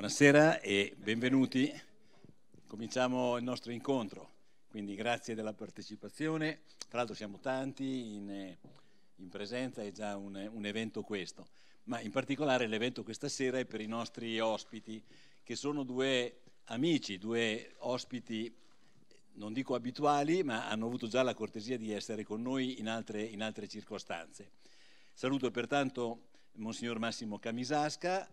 Buonasera e benvenuti. Cominciamo il nostro incontro, quindi grazie della partecipazione. Tra l'altro siamo tanti in, in presenza, è già un, un evento questo, ma in particolare l'evento questa sera è per i nostri ospiti, che sono due amici, due ospiti non dico abituali, ma hanno avuto già la cortesia di essere con noi in altre, in altre circostanze. Saluto pertanto Monsignor Massimo Camisasca,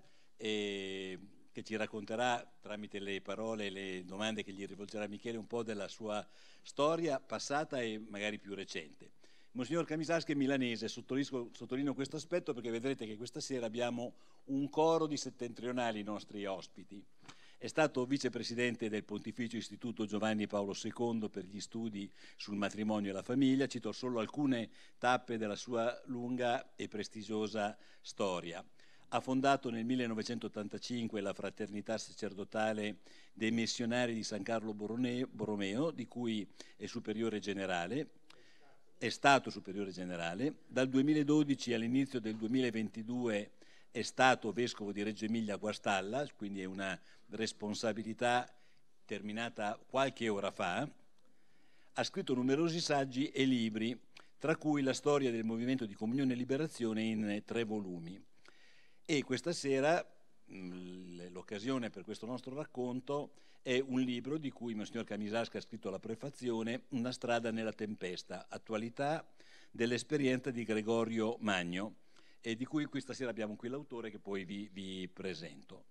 che ci racconterà tramite le parole e le domande che gli rivolgerà Michele un po' della sua storia passata e magari più recente. Monsignor Camisaschi è milanese, sottolineo questo aspetto perché vedrete che questa sera abbiamo un coro di settentrionali i nostri ospiti. È stato vicepresidente del Pontificio Istituto Giovanni Paolo II per gli studi sul matrimonio e la famiglia, cito solo alcune tappe della sua lunga e prestigiosa storia. Ha fondato nel 1985 la Fraternità Sacerdotale dei Missionari di San Carlo Borromeo, di cui è superiore generale, è stato superiore generale. Dal 2012 all'inizio del 2022 è stato vescovo di Reggio Emilia a Guastalla, quindi è una responsabilità terminata qualche ora fa. Ha scritto numerosi saggi e libri, tra cui la storia del movimento di comunione e liberazione in tre volumi. E questa sera mm, l'occasione per questo nostro racconto è un libro di cui Monsignor Camisasca ha scritto la prefazione, Una strada nella tempesta, attualità dell'esperienza di Gregorio Magno, e di cui questa sera abbiamo qui l'autore che poi vi, vi presento.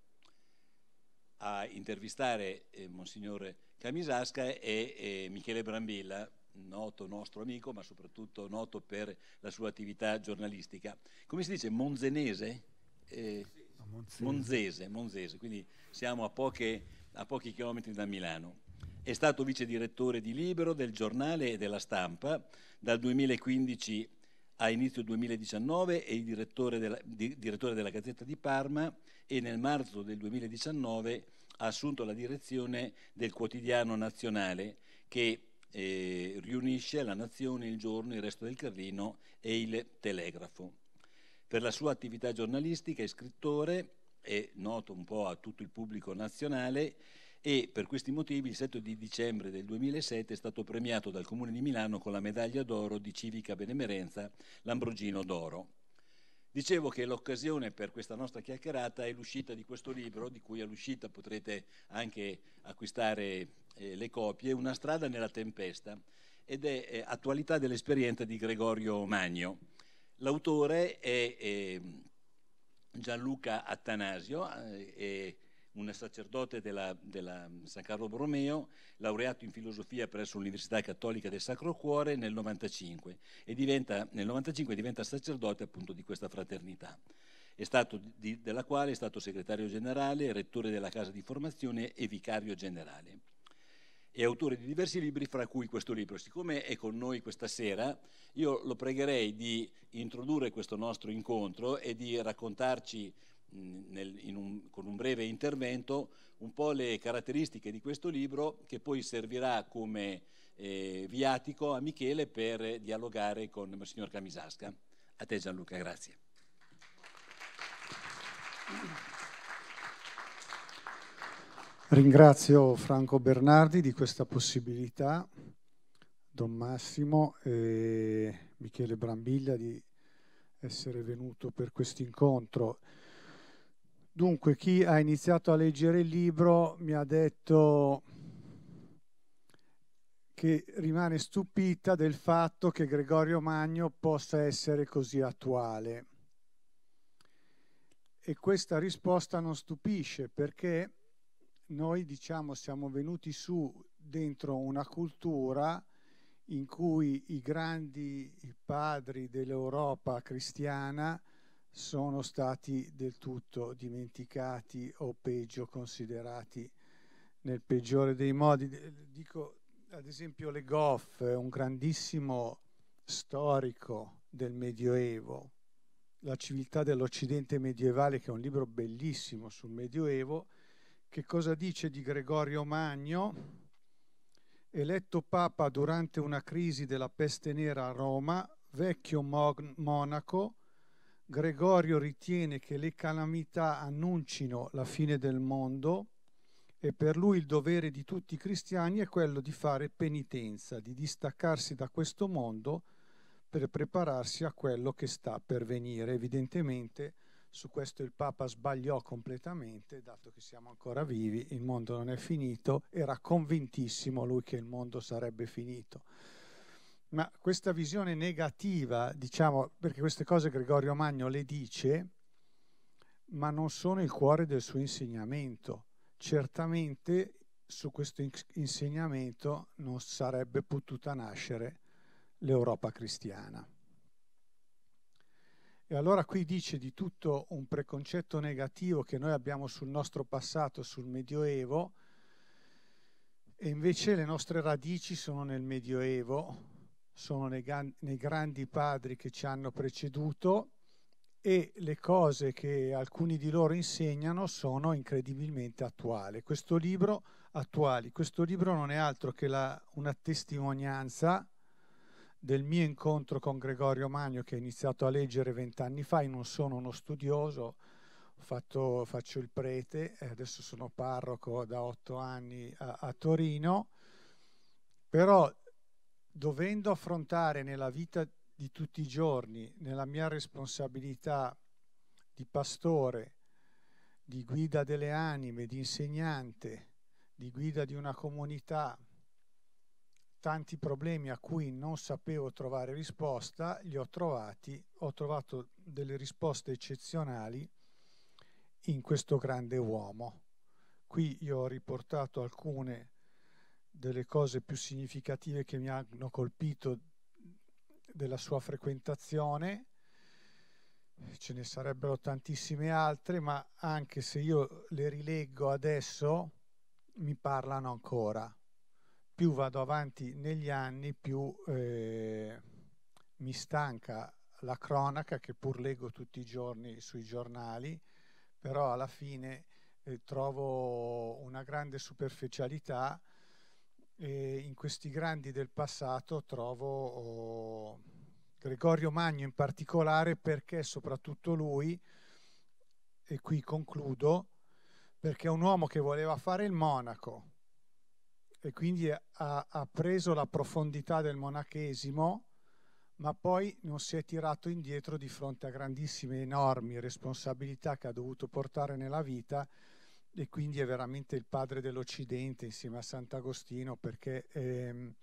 A intervistare eh, Monsignor Camisasca è, è eh, Michele Brambilla, noto nostro amico, ma soprattutto noto per la sua attività giornalistica. Come si dice, monzenese? eh, Monzese. Monzese, Monzese, quindi siamo a, poche, a pochi chilometri da Milano. È stato vice direttore di Libero, del giornale e della stampa dal 2015 a inizio 2019 e direttore della, di, direttore della Gazzetta di Parma e nel marzo del 2019 ha assunto la direzione del quotidiano nazionale che eh, riunisce la nazione, il giorno, il resto del Carlino e il telegrafo. Per la sua attività giornalistica e scrittore, è noto un po' a tutto il pubblico nazionale e per questi motivi il 7 di dicembre del 2007 è stato premiato dal Comune di Milano con la medaglia d'oro di civica benemerenza Lambrogino d'oro. Dicevo che l'occasione per questa nostra chiacchierata è l'uscita di questo libro, di cui all'uscita potrete anche acquistare eh, le copie, Una strada nella tempesta, ed è eh, attualità dell'esperienza di Gregorio Magno L'autore è, è Gianluca Attanasio, eh, è una sacerdote della, della, San Carlo Borromeo, laureato in filosofia presso l'Università Cattolica del Sacro Cuore nel 95 e diventa, nel 95 diventa sacerdote appunto di questa fraternità, di, della quale è stato segretario generale, rettore della casa di formazione e vicario generale e autore di diversi libri, fra cui questo libro. Siccome è con noi questa sera, io lo pregherei di introdurre questo nostro incontro e di raccontarci nel, un, con un breve intervento un po' le caratteristiche di questo libro che poi servirà come eh, viatico a Michele per dialogare con il signor Camisasca. A te Gianluca, grazie. Ringrazio Franco Bernardi di questa possibilità, Don Massimo e Michele Brambiglia di essere venuto per questo incontro. Dunque, chi ha iniziato a leggere il libro mi ha detto che rimane stupita del fatto che Gregorio Magno possa essere così attuale. E questa risposta non stupisce perché noi diciamo siamo venuti su dentro una cultura in cui i grandi padri dell'Europa cristiana sono stati del tutto dimenticati o peggio considerati nel peggiore dei modi. Eh, dico ad esempio Le Goff, un grandissimo storico del Medioevo, La civiltà dell'Occidente medievale, che è un libro bellissimo sul Medioevo, che cosa dice di Gregorio Magno, eletto papa durante una crisi della peste nera a Roma, vecchio monaco, Gregorio ritiene che le calamità annuncino la fine del mondo e per lui il dovere di tutti i cristiani è quello di fare penitenza, di distaccarsi da questo mondo per prepararsi a quello che sta per venire. Evidentemente su questo il Papa sbagliò completamente, dato che siamo ancora vivi, il mondo non è finito, era convintissimo lui che il mondo sarebbe finito. Ma questa visione negativa, diciamo, perché queste cose Gregorio Magno le dice, ma non sono il cuore del suo insegnamento. Certamente su questo insegnamento non sarebbe potuta nascere l'Europa cristiana. E allora qui dice di tutto un preconcetto negativo che noi abbiamo sul nostro passato, sul Medioevo, e invece le nostre radici sono nel Medioevo, sono nei, nei grandi padri che ci hanno preceduto e le cose che alcuni di loro insegnano sono incredibilmente attuali. Questo libro, attuali. Questo libro non è altro che la, una testimonianza del mio incontro con Gregorio Magno che ho iniziato a leggere vent'anni fa, io non sono uno studioso, fatto, faccio il prete, eh, adesso sono parroco da otto anni a, a Torino, però dovendo affrontare nella vita di tutti i giorni, nella mia responsabilità di pastore, di guida delle anime, di insegnante, di guida di una comunità, tanti problemi a cui non sapevo trovare risposta, li ho trovati, ho trovato delle risposte eccezionali in questo grande uomo. Qui io ho riportato alcune delle cose più significative che mi hanno colpito della sua frequentazione, ce ne sarebbero tantissime altre, ma anche se io le rileggo adesso mi parlano ancora più vado avanti negli anni, più eh, mi stanca la cronaca che pur leggo tutti i giorni sui giornali, però alla fine eh, trovo una grande superficialità e in questi grandi del passato trovo oh, Gregorio Magno in particolare perché soprattutto lui, e qui concludo, perché è un uomo che voleva fare il monaco, e quindi ha, ha preso la profondità del monachesimo, ma poi non si è tirato indietro di fronte a grandissime, enormi responsabilità che ha dovuto portare nella vita e quindi è veramente il padre dell'Occidente insieme a Sant'Agostino perché ehm,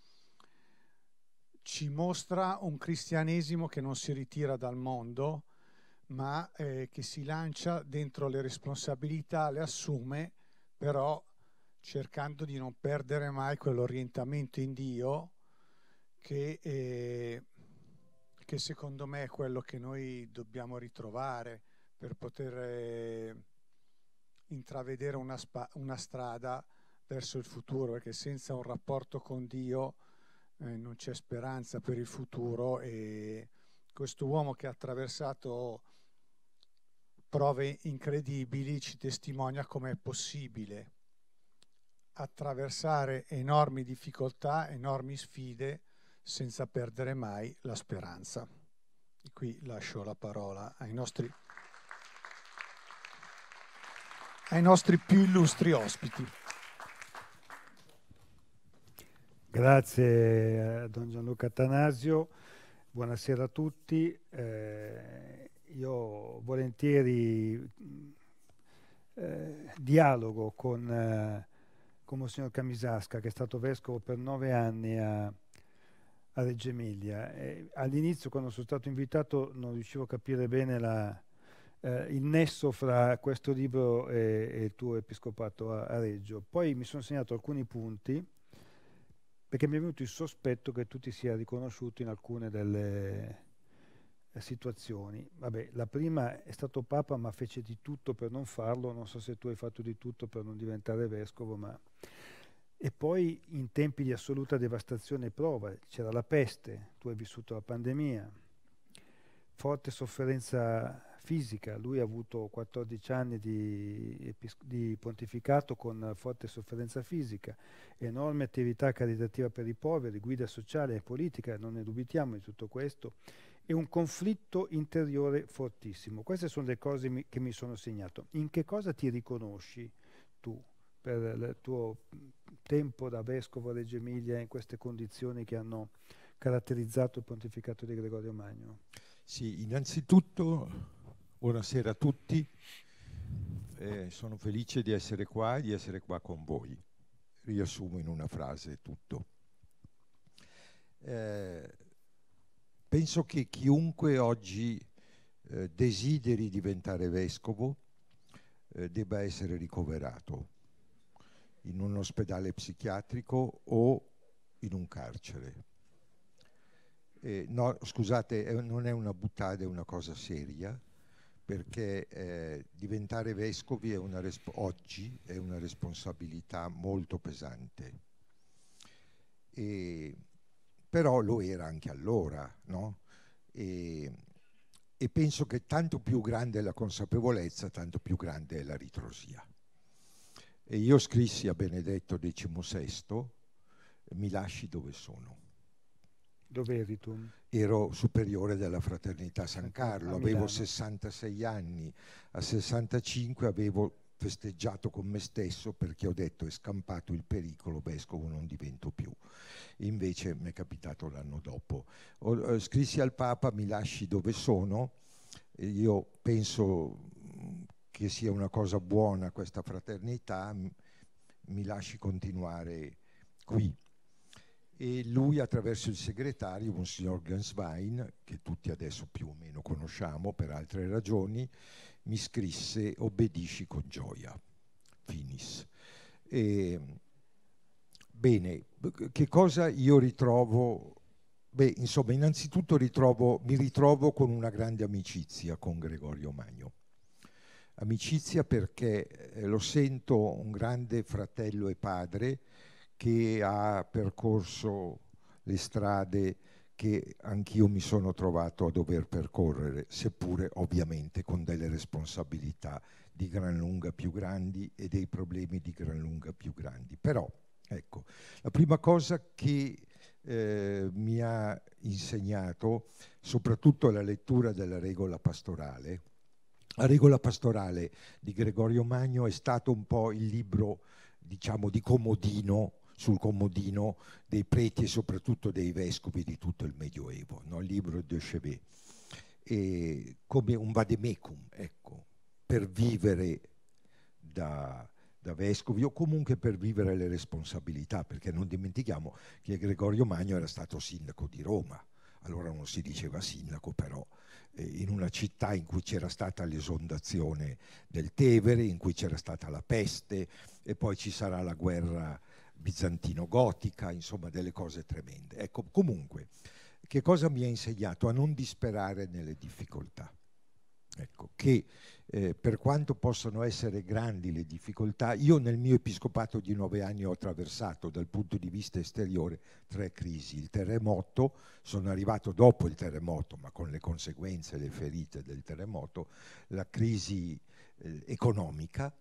ci mostra un cristianesimo che non si ritira dal mondo ma eh, che si lancia dentro le responsabilità, le assume, però cercando di non perdere mai quell'orientamento in Dio che, eh, che secondo me è quello che noi dobbiamo ritrovare per poter eh, intravedere una, spa, una, strada verso il futuro, perché senza un rapporto con Dio eh, non c'è speranza per il futuro e questo uomo che ha attraversato prove incredibili ci testimonia come è possibile attraversare enormi difficoltà, enormi sfide, senza perdere mai la speranza. E qui lascio la parola ai nostri, ai nostri più illustri ospiti. Grazie a Don Gianluca Tanasio, buonasera a tutti. Eh, io volentieri eh, dialogo con eh, con Monsignor Camisasca, che è stato vescovo per nove anni a, a Reggio Emilia. E all'inizio, quando sono stato invitato, non riuscivo a capire bene la, eh, il nesso fra questo libro e, e il tuo episcopato a, a, Reggio. Poi mi sono segnato alcuni punti, perché mi è venuto il sospetto che tu ti sia riconosciuto in alcune delle eh, situazioni. Vabbè, la prima è stato Papa, ma fece di tutto per non farlo. Non so se tu hai fatto di tutto per non diventare vescovo, ma e poi in tempi di assoluta devastazione e prova c'era la peste, tu hai vissuto la pandemia, forte sofferenza fisica, lui ha avuto 14 anni di, di, pontificato con forte sofferenza fisica, enorme attività caritativa per i poveri, guida sociale e politica, non ne dubitiamo di tutto questo, e un conflitto interiore fortissimo. Queste sono le cose mi, che mi sono segnato. In che cosa ti riconosci tu? per il tuo tempo da vescovo a Reggio Emilia in queste condizioni che hanno caratterizzato il pontificato di Gregorio Magno. Sì, innanzitutto buonasera a tutti, eh, sono felice di essere qua e di essere qua con voi. Riassumo in una frase tutto. Eh, penso che chiunque oggi eh, desideri diventare vescovo eh, debba essere ricoverato in un ospedale psichiatrico o in un carcere. Eh, no, scusate, non è una buttata, è una cosa seria, perché eh, diventare vescovi è resp- oggi è una responsabilità molto pesante. E, però lo era anche allora, no? E, e penso che tanto più grande è la consapevolezza, tanto più grande è la ritrosia. E io scrissi a Benedetto XVI, diciamo mi lasci dove sono. Dove eri tu? Ero superiore della Fraternità San Carlo, avevo 66 anni, a 65 avevo festeggiato con me stesso perché ho detto è scampato il pericolo, vescovo non divento più. Invece mi è capitato l'anno dopo. Ho, eh, scrissi al Papa mi lasci dove sono, io penso che sia una cosa buona questa fraternità, mi lasci continuare qui. E lui attraverso il segretario, Monsignor Ganswein, che tutti adesso più o meno conosciamo per altre ragioni, mi scrisse obbedisci con gioia, finis. E, bene, che cosa io ritrovo? Beh, insomma, innanzitutto ritrovo, mi ritrovo con una grande amicizia con Gregorio Magno amicizia perché eh, lo sento un grande fratello e padre che ha percorso le strade che anch'io mi sono trovato a dover percorrere, seppure ovviamente con delle responsabilità di gran lunga più grandi e dei problemi di gran lunga più grandi. Però, ecco, la prima cosa che eh, mi ha insegnato, soprattutto la lettura della regola pastorale, la regola pastorale di Gregorio Magno è stato un po' il libro, diciamo, di comodino sul comodino dei preti e soprattutto dei vescovi di tutto il Medioevo, no? il libro de Chevet, e come un vademecum, ecco, per vivere da, da vescovi o comunque per vivere le responsabilità, perché non dimentichiamo che Gregorio Magno era stato sindaco di Roma, allora non si diceva sindaco però eh, in una città in cui c'era stata l'esondazione del Tevere, in cui c'era stata la peste e poi ci sarà la guerra bizantino-gotica, insomma delle cose tremende. Ecco, comunque, che cosa mi ha insegnato? A non disperare nelle difficoltà. Ecco, che eh, per quanto possano essere grandi le difficoltà, io nel mio episcopato di nove anni ho attraversato dal punto di vista esteriore tre crisi. Il terremoto, sono arrivato dopo il terremoto, ma con le conseguenze, le ferite del terremoto, la crisi eh, economica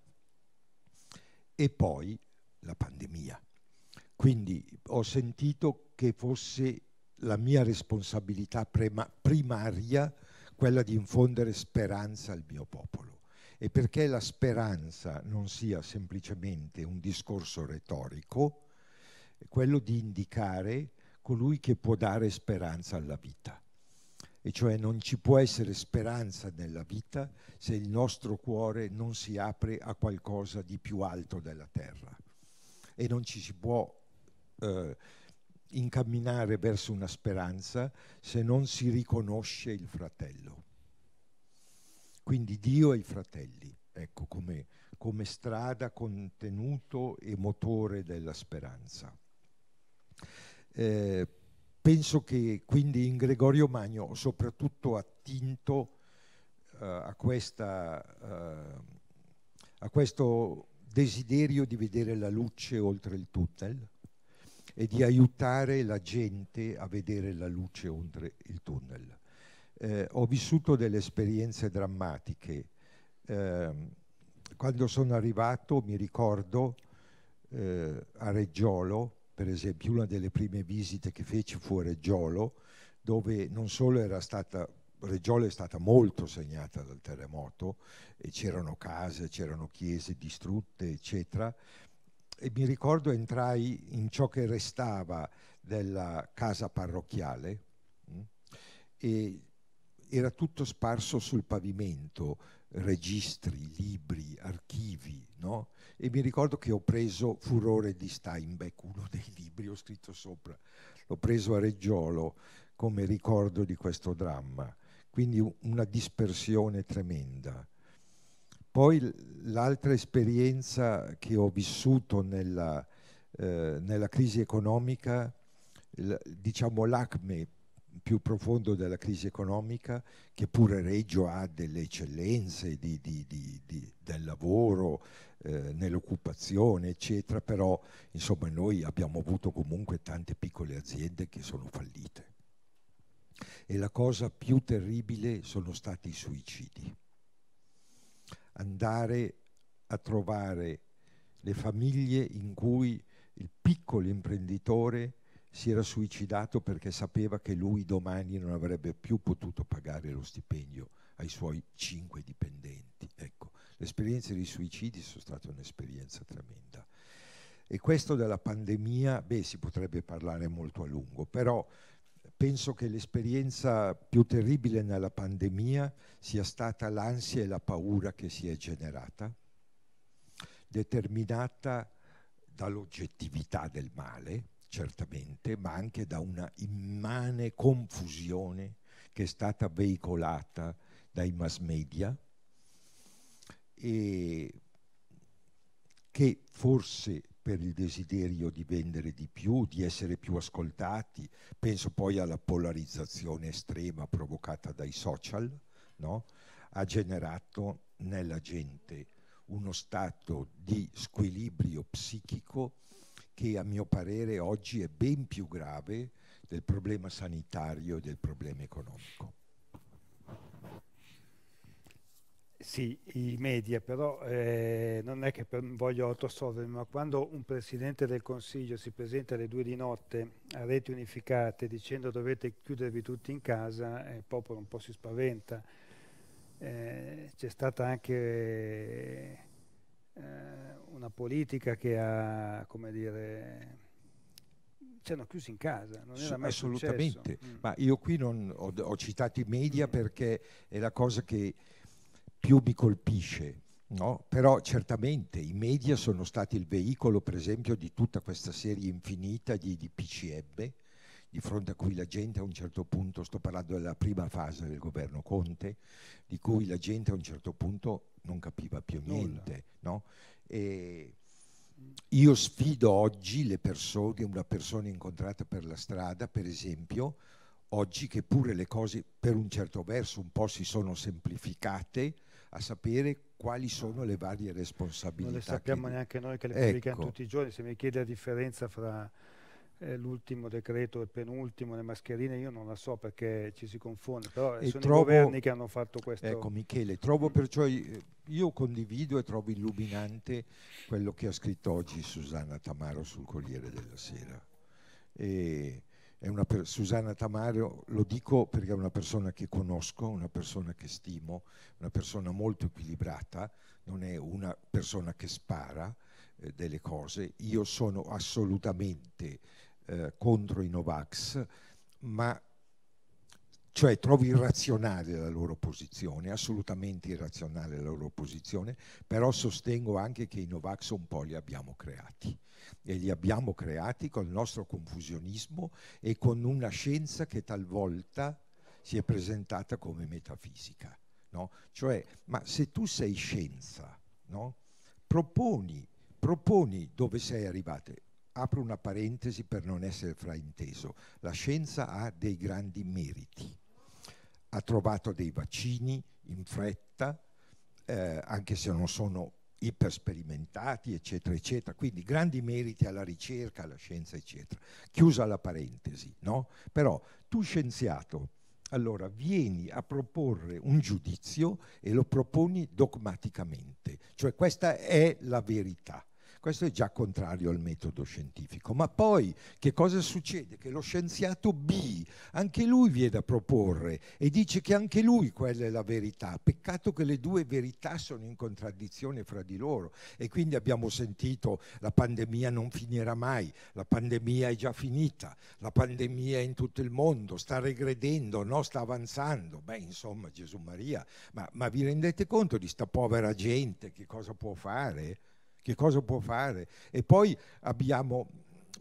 e poi la pandemia. Quindi ho sentito che fosse la mia responsabilità prima primaria quella di infondere speranza al mio popolo. E perché la speranza non sia semplicemente un discorso retorico, è quello di indicare colui che può dare speranza alla vita. E cioè non ci può essere speranza nella vita se il nostro cuore non si apre a qualcosa di più alto della terra. E non ci si può... Eh, incamminare verso una speranza se non si riconosce il fratello. Quindi Dio e i fratelli, ecco come, come strada, contenuto e motore della speranza. Eh, penso che quindi in Gregorio Magno ho soprattutto attinto eh, a, questa, eh, a questo desiderio di vedere la luce oltre il tunnel e di aiutare la gente a vedere la luce oltre il tunnel. Eh, ho vissuto delle esperienze drammatiche. Eh, quando sono arrivato mi ricordo eh, a Reggiolo, per esempio una delle prime visite che feci fu a Reggiolo, dove non solo era stata Reggiolo è stata molto segnata dal terremoto e c'erano case, c'erano chiese distrutte, eccetera, e mi ricordo entrai in ciò che restava della casa parrocchiale mm, e era tutto sparso sul pavimento, registri, libri, archivi, no? E mi ricordo che ho preso Furore di Steinbeck, uno dei libri, ho scritto sopra, l'ho preso a Reggiolo come ricordo di questo dramma, quindi una dispersione tremenda. Poi l'altra esperienza che ho vissuto nella, eh, nella crisi economica, il, diciamo l'acme più profondo della crisi economica, che pure Reggio ha delle eccellenze di, di, di, del lavoro, eh, nell'occupazione, eccetera, però insomma noi abbiamo avuto comunque tante piccole aziende che sono fallite. E la cosa più terribile sono stati i suicidi andare a trovare le famiglie in cui il piccolo imprenditore si era suicidato perché sapeva che lui domani non avrebbe più potuto pagare lo stipendio ai suoi cinque dipendenti. Ecco, esperienze di suicidi sono state un'esperienza tremenda. E questo della pandemia, beh, si potrebbe parlare molto a lungo, però penso che l'esperienza più terribile nella pandemia sia stata l'ansia e la paura che si è generata, determinata dall'oggettività del male, certamente, ma anche da una immane confusione che è stata veicolata dai mass media e che forse per il desiderio di vendere di più, di essere più ascoltati. Penso poi alla polarizzazione estrema provocata dai social, no? ha generato nella gente uno stato di squilibrio psichico che a mio parere oggi è ben più grave del problema sanitario e del problema economico. Sì, i media, però eh, non è che per, voglio autosolvermi, ma quando un Presidente del Consiglio si presenta alle due di notte a reti unificate dicendo dovete chiudervi tutti in casa, eh, il popolo un po' si spaventa. Eh, c'è stata anche eh, una politica che ha, come dire, ci hanno chiusi in casa, non era mai Assolutamente, mm. ma io qui non, ho, ho, citato i media mm. perché è la cosa che più mi colpisce. No? Però certamente i media sono stati il veicolo, per esempio, di tutta questa serie infinita di, di PCM, di fronte a cui la gente a un certo punto, sto parlando della prima fase del governo Conte, di cui la gente a un certo punto non capiva più niente. No? io sfido oggi le persone, una persona incontrata per la strada, per esempio, oggi che pure le cose per un certo verso un po' si sono semplificate, a sapere quali sono le varie responsabilità. Non le sappiamo che... neanche noi che le ecco. pubblichiamo tutti i giorni, se mi chiede la differenza fra eh, l'ultimo decreto e il penultimo, le mascherine, io non la so perché ci si confonde, però e sono trovo... i governi che hanno fatto questo. Ecco Michele, trovo perciò, eh, io condivido e trovo illuminante quello che ha scritto oggi Susanna Tamaro sul Corriere della Sera. E per... Susanna Tamario, lo dico perché è una persona che conosco, una persona che stimo, una persona molto equilibrata, non è una persona che spara eh, delle cose. Io sono assolutamente eh, contro i Novax, ma cioè trovo irrazionale la loro posizione, assolutamente irrazionale la loro posizione, però sostengo anche che i Novax un po' li abbiamo creati e li abbiamo creati col nostro confusionismo e con una scienza che talvolta si è presentata come metafisica. No? Cioè, ma se tu sei scienza, no? proponi, proponi dove sei arrivato. Apro una parentesi per non essere frainteso. La scienza ha dei grandi meriti ha trovato dei vaccini in fretta, eh, anche se non sono ipersperimentati, eccetera, eccetera. Quindi grandi meriti alla ricerca, alla scienza, eccetera. Chiusa la parentesi, no? Però tu scienziato, allora vieni a proporre un giudizio e lo proponi dogmaticamente, cioè questa è la verità. Questo è già contrario al metodo scientifico. Ma poi che cosa succede? Che lo scienziato B anche lui viene a proporre e dice che anche lui quella è la verità. Peccato che le due verità sono in contraddizione fra di loro e quindi abbiamo sentito la pandemia non finirà mai, la pandemia è già finita, la pandemia è in tutto il mondo, sta regredendo, no? sta avanzando. Beh, insomma, Gesù Maria, ma, ma vi rendete conto di sta povera gente che cosa può fare? che cosa può fare? E poi abbiamo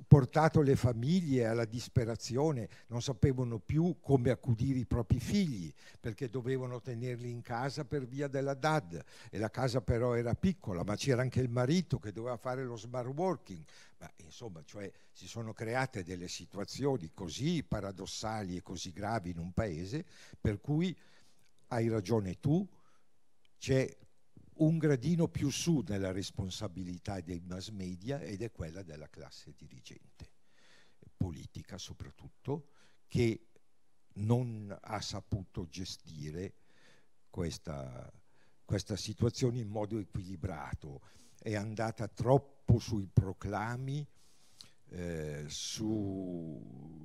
portato le famiglie alla disperazione, non sapevano più come accudire i propri figli perché dovevano tenerli in casa per via della DAD e la casa però era piccola, ma c'era anche il marito che doveva fare lo smart working. Ma, insomma, cioè, si sono create delle situazioni così paradossali e così gravi in un paese per cui hai ragione tu, c'è un gradino più su nella responsabilità dei mass media ed è quella della classe dirigente, politica soprattutto, che non ha saputo gestire questa, questa situazione in modo equilibrato, è andata troppo sui proclami, eh, su...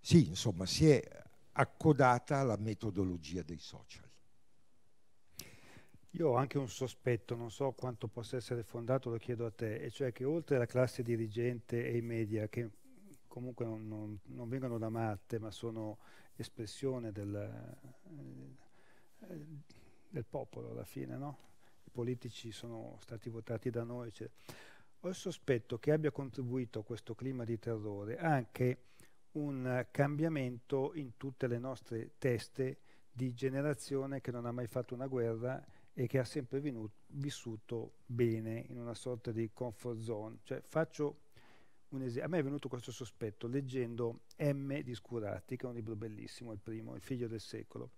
sì, insomma, si è accodata alla metodologia dei social. Io ho anche un sospetto, non so quanto possa essere fondato, lo chiedo a te, e cioè che oltre alla classe dirigente e i media, che comunque non, non, non vengono da Marte, ma sono espressione del, eh, del, popolo alla fine, no? I politici sono stati votati da noi. Cioè. Ho il sospetto che abbia contribuito a questo clima di terrore anche un cambiamento in tutte le nostre teste di generazione che non ha mai fatto una guerra e che ha sempre venuto, vissuto bene in una sorta di comfort zone. Cioè, faccio un esempio. A me è venuto questo sospetto leggendo M di Scurati, che è un libro bellissimo, il primo, Il figlio del secolo,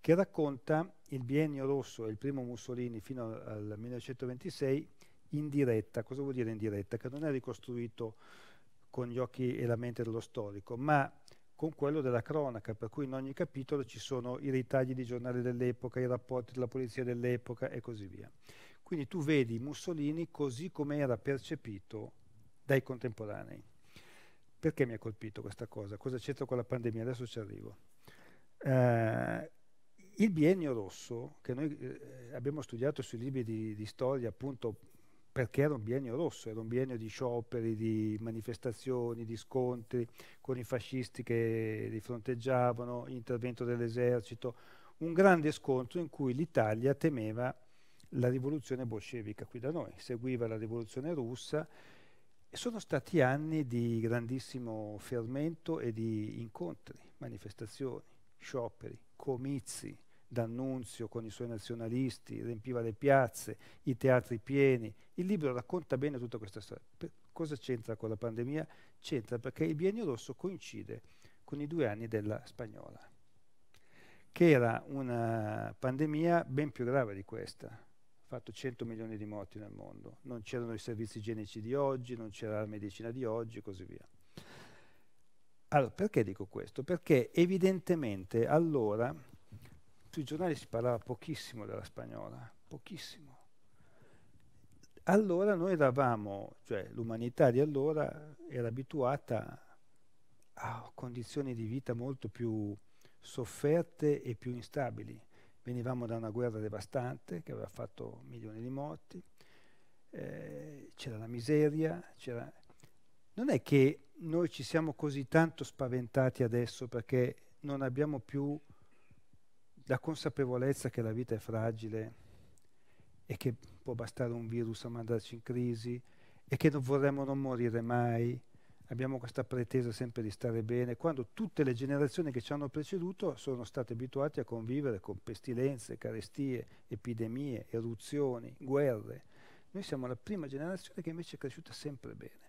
che racconta il biennio rosso e il primo Mussolini fino al 1926 in diretta. Cosa vuol dire in diretta? Che non è ricostruito con gli occhi e la mente dello storico, ma con quello della cronaca, per cui in ogni capitolo ci sono i ritagli di giornali dell'epoca, i rapporti della polizia dell'epoca e così via. Quindi tu vedi Mussolini così come era percepito dai contemporanei. Perché mi ha colpito questa cosa? Cosa c'entra con la pandemia? Adesso ci arrivo. Eh, il biennio rosso, che noi eh, abbiamo studiato sui libri di, di storia appunto perché era un biennio rosso, era un biennio di scioperi, di manifestazioni, di scontri con i fascisti che li fronteggiavano, intervento dell'esercito, un grande scontro in cui l'Italia temeva la rivoluzione bolscevica qui da noi, seguiva la rivoluzione russa e sono stati anni di grandissimo fermento e di incontri, manifestazioni, scioperi, comizi, D'Annunzio con i suoi nazionalisti, riempiva le piazze, i teatri pieni, il libro racconta bene tutta questa storia. Per cosa c'entra con la pandemia? C'entra perché il biennio rosso coincide con i due anni della spagnola, che era una pandemia ben più grave di questa, fatto 100 milioni di morti nel mondo, non c'erano i servizi igienici di oggi, non c'era la medicina di oggi e così via. Allora, perché dico questo? Perché evidentemente allora sui giornali si parlava pochissimo della spagnola, pochissimo allora noi eravamo, cioè l'umanità di allora era abituata a condizioni di vita molto più sofferte e più instabili. Venivamo da una guerra devastante che aveva fatto milioni di morti, eh, c'era la miseria, c'era... Non è che noi ci siamo così tanto spaventati adesso perché non abbiamo più la consapevolezza che la vita è fragile e che può bastare un virus a mandarci in crisi e che non vorremmo non morire mai. Abbiamo questa pretesa sempre di stare bene, quando tutte le generazioni che ci hanno preceduto sono state abituate a convivere con pestilenze, carestie, epidemie, eruzioni, guerre. Noi siamo la prima generazione che invece è cresciuta sempre bene.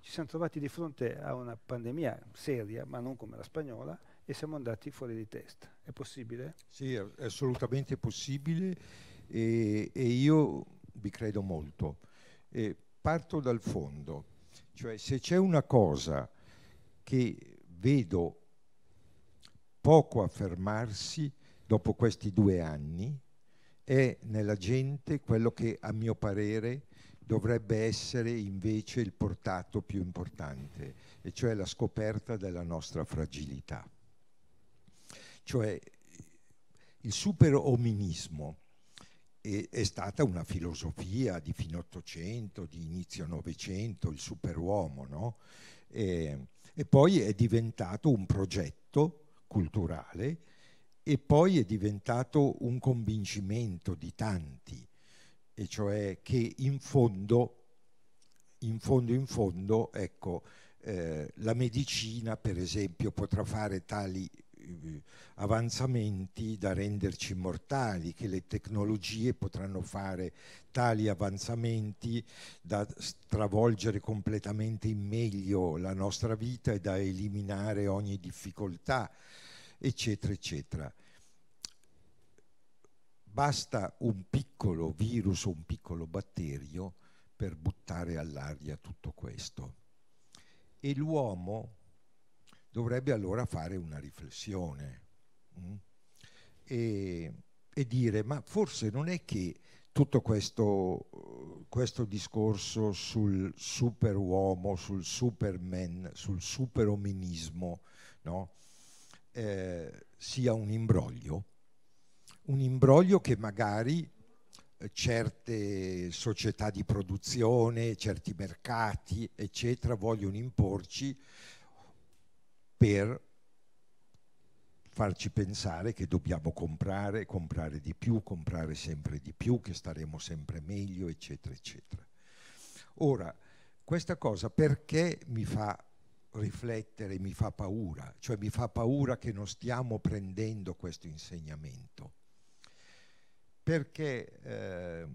Ci siamo trovati di fronte a una pandemia seria, ma non come la spagnola, e siamo andati fuori di testa. È possibile? Sì, è assolutamente possibile e, e io vi credo molto. E parto dal fondo, cioè se c'è una cosa che vedo poco affermarsi dopo questi due anni è nella gente quello che a mio parere dovrebbe essere invece il portato più importante, e cioè la scoperta della nostra fragilità. Cioè il superominismo e, è stata una filosofia di fine Ottocento, di inizio Novecento, il superuomo, no? E, e poi è diventato un progetto culturale e poi è diventato un convincimento di tanti, e cioè che in fondo, in fondo, in fondo ecco, eh, la medicina per esempio potrà fare tali eh, avanzamenti da renderci immortali, che le tecnologie potranno fare tali avanzamenti da stravolgere completamente in meglio la nostra vita e da eliminare ogni difficoltà, eccetera, eccetera. Basta un piccolo virus o un piccolo batterio per buttare all'aria tutto questo. E l'uomo dovrebbe allora fare una riflessione mh? Mm, e, e dire ma forse non è che tutto questo, questo, discorso sul superuomo, sul superman, sul superominismo no? eh, sia un imbroglio, un imbroglio che magari eh, certe società di produzione, certi mercati, eccetera, vogliono imporci per farci pensare che dobbiamo comprare, comprare di più, comprare sempre di più, che staremo sempre meglio, eccetera, eccetera. Ora, questa cosa perché mi fa riflettere, mi fa paura, cioè mi fa paura che non stiamo prendendo questo insegnamento, perché eh,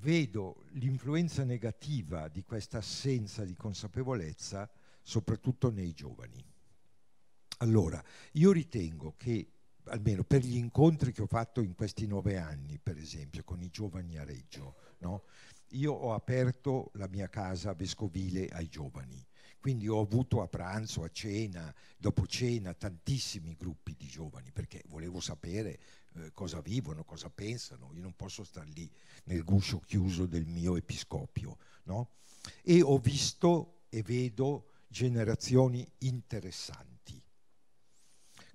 vedo l'influenza negativa di questa assenza di consapevolezza soprattutto nei giovani. Allora, io ritengo che almeno per gli incontri che ho fatto in questi nove anni, per esempio, con i giovani a Reggio, no? io ho aperto la mia casa vescovile ai giovani. Quindi ho avuto a pranzo, a cena, dopo cena, tantissimi gruppi di giovani, perché volevo sapere eh, cosa vivono, cosa pensano. Io non posso stare lì nel guscio chiuso del mio episcopio. No? E ho visto e vedo generazioni interessanti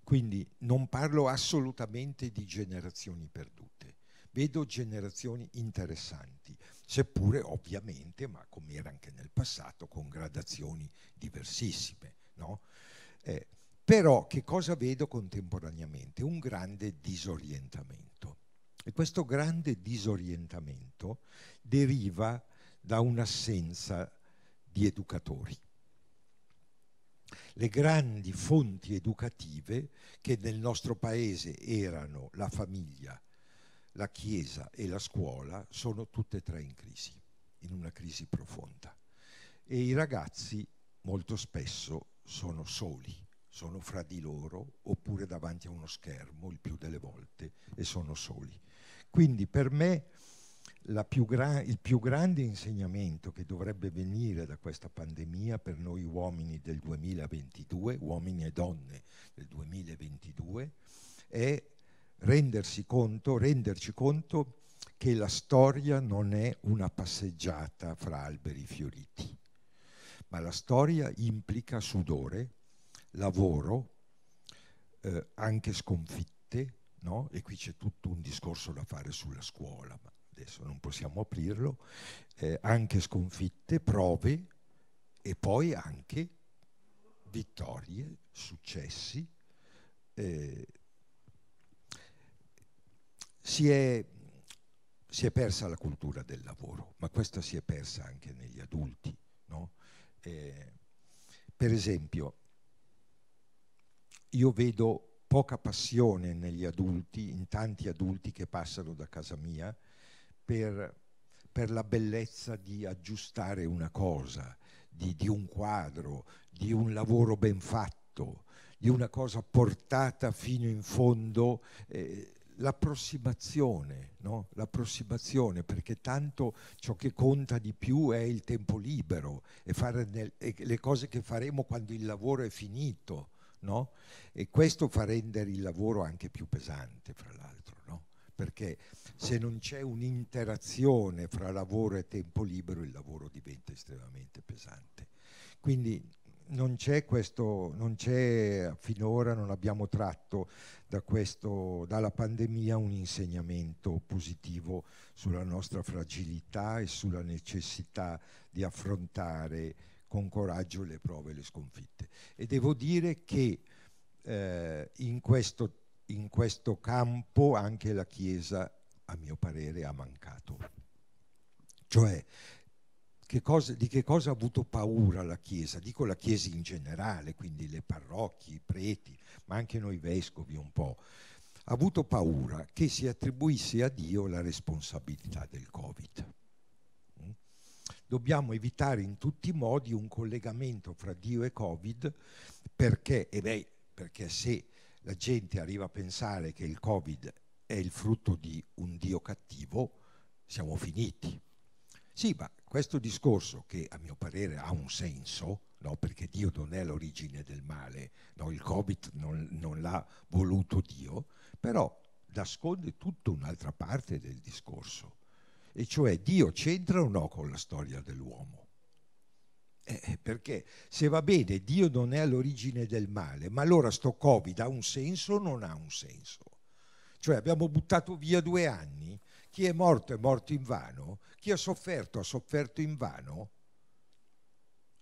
quindi non parlo assolutamente di generazioni perdute, vedo generazioni interessanti, seppure ovviamente, ma come era anche nel passato, con gradazioni diversissime. No? Eh, però che cosa vedo contemporaneamente? Un grande disorientamento. E questo grande disorientamento deriva da un'assenza di educatori le grandi fonti educative che nel nostro paese erano la famiglia, la chiesa e la scuola, sono tutte e tre in crisi, in una crisi profonda. E i ragazzi molto spesso sono soli, sono fra di loro oppure davanti a uno schermo il più delle volte e sono soli. Quindi per me più il più grande insegnamento che dovrebbe venire da questa pandemia per noi uomini del 2022, uomini e donne del 2022, è rendersi conto, renderci conto che la storia non è una passeggiata fra alberi fioriti, ma la storia implica sudore, lavoro, eh, anche sconfitte, no? e qui c'è tutto un discorso da fare sulla scuola, ma adesso non possiamo aprirlo, eh, anche sconfitte, prove e poi anche vittorie, successi. Eh, si, è, si, è, persa la cultura del lavoro, ma questa si è persa anche negli adulti. No? Eh, per esempio, io vedo poca passione negli adulti, in tanti adulti che passano da casa mia, per, per la bellezza di aggiustare una cosa, di, di un quadro, di un lavoro ben fatto, di una cosa portata fino in fondo. Eh, l'approssimazione, no? l'approssimazione, perché tanto ciò che conta di più è il tempo libero e fare nel, e le cose che faremo quando il lavoro è finito, no? e questo fa rendere il lavoro anche più pesante, fra l'altro perché se non c'è un'interazione fra lavoro e tempo libero il lavoro diventa estremamente pesante. Quindi non c'è questo, non c'è finora, non abbiamo tratto da questo, dalla pandemia un insegnamento positivo sulla nostra fragilità e sulla necessità di affrontare con coraggio le prove e le sconfitte. E devo dire che eh, in questo in questo campo anche la Chiesa, a mio parere, ha mancato. Cioè, che cosa, di che cosa ha avuto paura la Chiesa? Dico la Chiesa in generale, quindi le parrocchie, i preti, ma anche noi vescovi un po'. Ha avuto paura che si attribuisse a Dio la responsabilità del Covid. Mm? Dobbiamo evitare in tutti i modi un collegamento fra Dio e Covid perché, eh beh, perché se la gente arriva a pensare che il Covid è il frutto di un Dio cattivo, siamo finiti. Sì, ma questo discorso che a mio parere ha un senso, no? perché Dio non è l'origine del male, no? il Covid non, non l'ha voluto Dio, però nasconde tutta un'altra parte del discorso, e cioè Dio c'entra o no con la storia dell'uomo? Eh, eh, perché se va bene Dio non è all'origine del male, ma allora sto Covid ha un senso o non ha un senso? Cioè abbiamo buttato via due anni, chi è morto è morto in vano, chi ha sofferto ha sofferto in vano?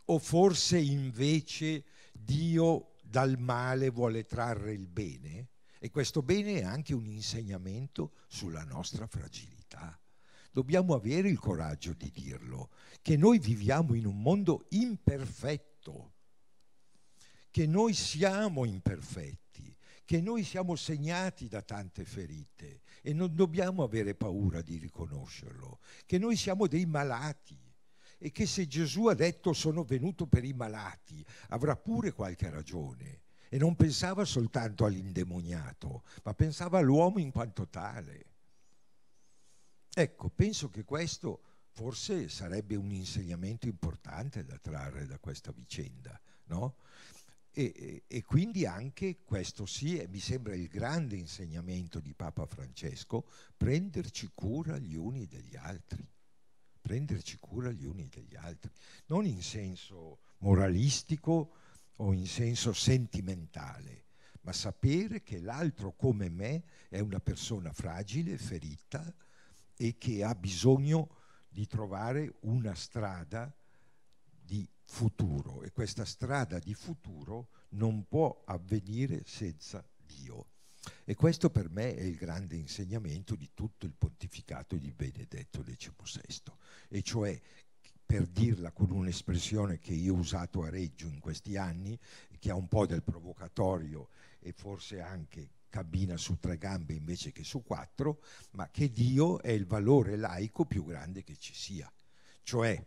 O forse invece Dio dal male vuole trarre il bene? E questo bene è anche un insegnamento sulla nostra fragilità dobbiamo avere il coraggio di dirlo, che noi viviamo in un mondo imperfetto, che noi siamo imperfetti, che noi siamo segnati da tante ferite e non dobbiamo avere paura di riconoscerlo, che noi siamo dei malati e che se Gesù ha detto sono venuto per i malati, avrà pure qualche ragione. E non pensava soltanto all'indemoniato, ma pensava all'uomo in quanto tale. Ecco, penso che questo forse sarebbe un insegnamento importante da trarre da questa vicenda, no? E, e, quindi anche questo sì, mi sembra il grande insegnamento di Papa Francesco, prenderci cura gli uni degli altri, prenderci cura gli uni degli altri, non in senso moralistico o in senso sentimentale, ma sapere che l'altro come me è una persona fragile, ferita, e che ha bisogno di trovare una strada di futuro e questa strada di futuro non può avvenire senza Dio. E questo per me è il grande insegnamento di tutto il pontificato di Benedetto XVI, diciamo e cioè per dirla con un'espressione che io ho usato a Reggio in questi anni, che ha un po' del provocatorio e forse anche cabina su tre gambe invece che su quattro, ma che Dio è il valore laico più grande che ci sia. Cioè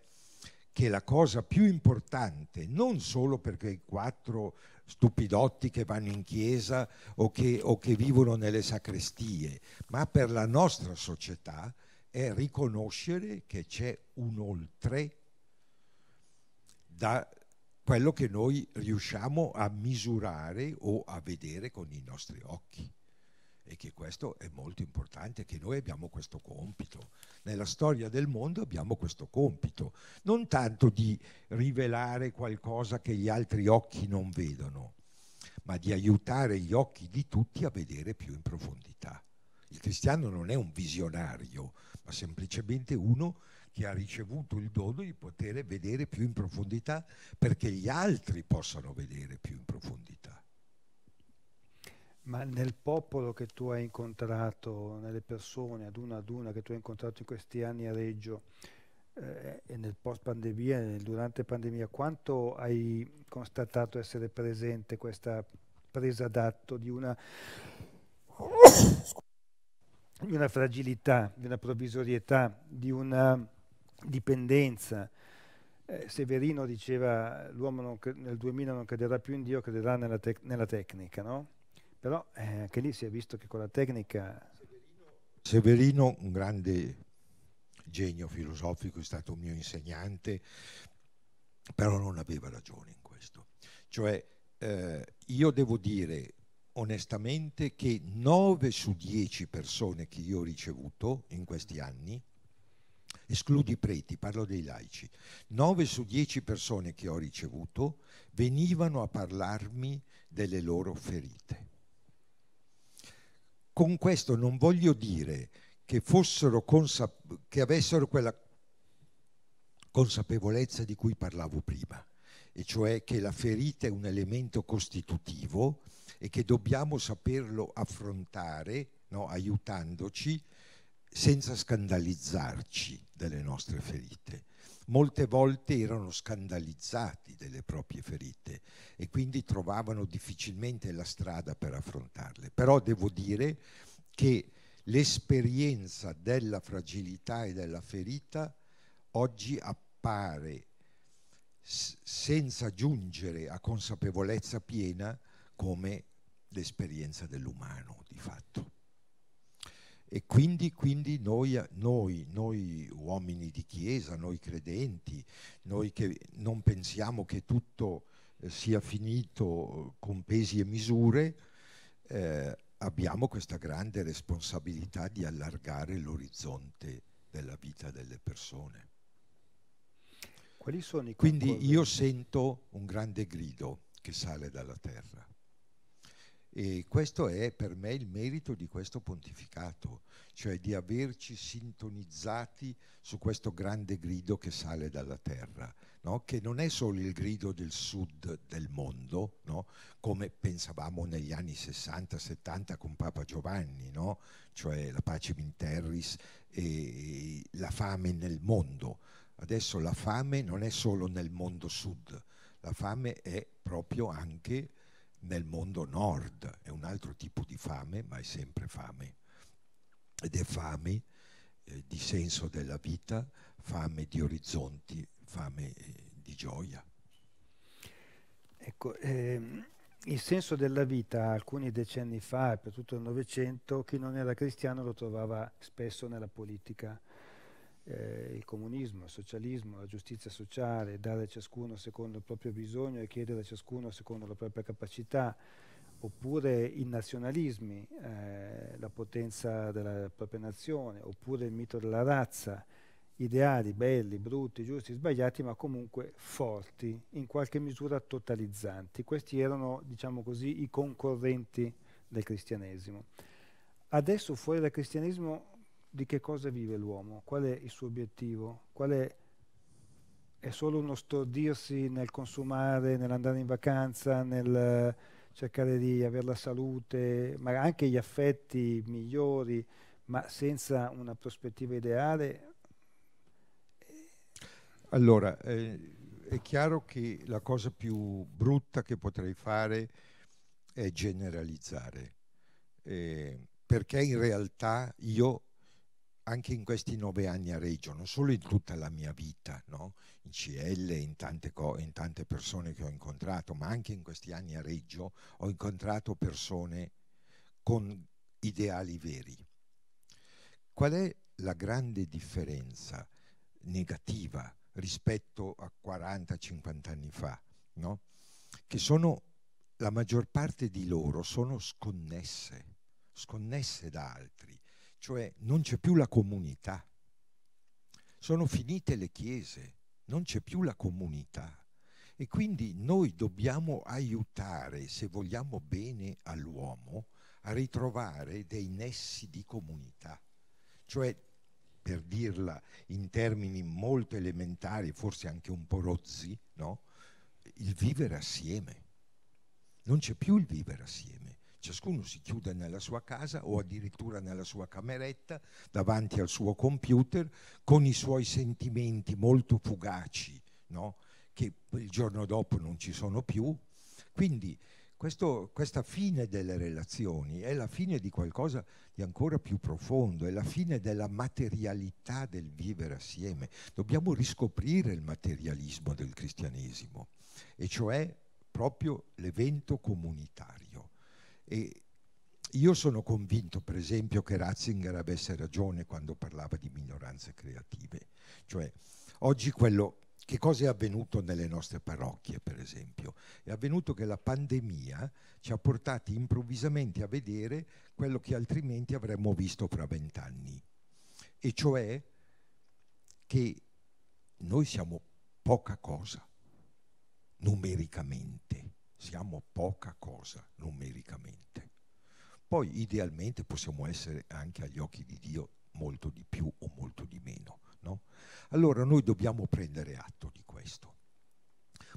che la cosa più importante, non solo perché i quattro stupidotti che vanno in chiesa o che, o che vivono nelle sacrestie, ma per la nostra società è riconoscere che c'è un oltre da quello che noi riusciamo a misurare o a vedere con i nostri occhi e che questo è molto importante, che noi abbiamo questo compito. Nella storia del mondo abbiamo questo compito, non tanto di rivelare qualcosa che gli altri occhi non vedono, ma di aiutare gli occhi di tutti a vedere più in profondità. Il cristiano non è un visionario, ma semplicemente uno che ha ricevuto il dono di poter vedere più in profondità perché gli altri possano vedere più in profondità. Ma nel popolo che tu hai incontrato, nelle persone ad una ad una che tu hai incontrato in questi anni a Reggio eh, e nel post pandemia e durante pandemia, quanto hai constatato essere presente questa presa d'atto di una, di una fragilità, di una provvisorietà, di una dipendenza. Eh, Severino diceva l'uomo nel 2000 non crederà più in Dio, crederà nella, tec nella tecnica, no? Però eh, anche lì si è visto che con la tecnica... Severino, un grande genio filosofico, è stato un mio insegnante, però non aveva ragione in questo. Cioè, eh, io devo dire onestamente che 9 su 10 persone che io ho ricevuto in questi anni escludo i preti, parlo dei laici, 9 su 10 persone che ho ricevuto venivano a parlarmi delle loro ferite. Con questo non voglio dire che, consap- che avessero quella consapevolezza di cui parlavo prima, e cioè che la ferita è un elemento costitutivo e che dobbiamo saperlo affrontare no, aiutandoci senza scandalizzarci delle nostre ferite. Molte volte erano scandalizzati delle proprie ferite e quindi trovavano difficilmente la strada per affrontarle. Però devo dire che l'esperienza della fragilità e della ferita oggi appare senza giungere a consapevolezza piena come l'esperienza dell'umano di fatto. E quindi, quindi noi, noi, noi, uomini di Chiesa, noi credenti, noi che non pensiamo che tutto eh, sia finito con pesi e misure, eh, abbiamo questa grande responsabilità di allargare l'orizzonte della vita delle persone. Quindi io sento un grande grido che sale dalla terra. E questo è per me il merito di questo pontificato, cioè di averci sintonizzati su questo grande grido che sale dalla terra, no? che non è solo il grido del sud del mondo, no? come pensavamo negli anni 60-70 con Papa Giovanni, no? cioè la pace in terris e la fame nel mondo. Adesso la fame non è solo nel mondo sud, la fame è proprio anche nel mondo nord, è un altro tipo di fame, ma è sempre fame. Ed è fame eh, di senso della vita, fame di orizzonti, fame eh, di gioia. Ecco, ehm, il senso della vita alcuni decenni fa, per tutto il Novecento, chi non era cristiano lo trovava spesso nella politica eh, il comunismo, il socialismo, la giustizia sociale, dare a ciascuno secondo il proprio bisogno e chiedere a ciascuno secondo la propria capacità, oppure i nazionalismi, eh, la potenza della propria nazione, oppure il mito della razza, ideali belli, brutti, giusti, sbagliati, ma comunque forti, in qualche misura totalizzanti. Questi erano, diciamo così, i concorrenti del cristianesimo. Adesso fuori dal cristianesimo di che cosa vive l'uomo, qual è il suo obiettivo, qual è, è solo uno stordirsi nel consumare, nell'andare in vacanza, nel eh, cercare di avere la salute, ma anche gli affetti migliori, ma senza una prospettiva ideale. Allora, eh, è chiaro che la cosa più brutta che potrei fare è generalizzare, eh, perché in realtà io anche in questi nove anni a Reggio, non solo in tutta la mia vita, no? in CL, in tante, co- in tante persone che ho incontrato, ma anche in questi anni a Reggio ho incontrato persone con ideali veri. Qual è la grande differenza negativa rispetto a 40-50 anni fa? No? Che sono, la maggior parte di loro sono sconnesse, sconnesse da altri cioè non c'è più la comunità. Sono finite le chiese, non c'è più la comunità. E quindi noi dobbiamo aiutare, se vogliamo bene all'uomo, a ritrovare dei nessi di comunità. Cioè, per dirla in termini molto elementari, forse anche un po' rozzi, no? il vivere assieme. Non c'è più il vivere assieme. Ciascuno si chiude nella sua casa o addirittura nella sua cameretta davanti al suo computer con i suoi sentimenti molto fugaci, no? che il giorno dopo non ci sono più. Quindi questo, questa fine delle relazioni è la fine di qualcosa di ancora più profondo, è la fine della materialità del vivere assieme. Dobbiamo riscoprire il materialismo del cristianesimo, e cioè proprio l'evento comunitario. E io sono convinto, per esempio, che Ratzinger avesse ragione quando parlava di minoranze creative. Cioè, oggi quello che cosa è avvenuto nelle nostre parrocchie, per esempio? È avvenuto che la pandemia ci ha portati improvvisamente a vedere quello che altrimenti avremmo visto fra vent'anni, e cioè che noi siamo poca cosa numericamente siamo poca cosa numericamente. Poi idealmente possiamo essere anche agli occhi di Dio molto di più o molto di meno. No? Allora noi dobbiamo prendere atto di questo,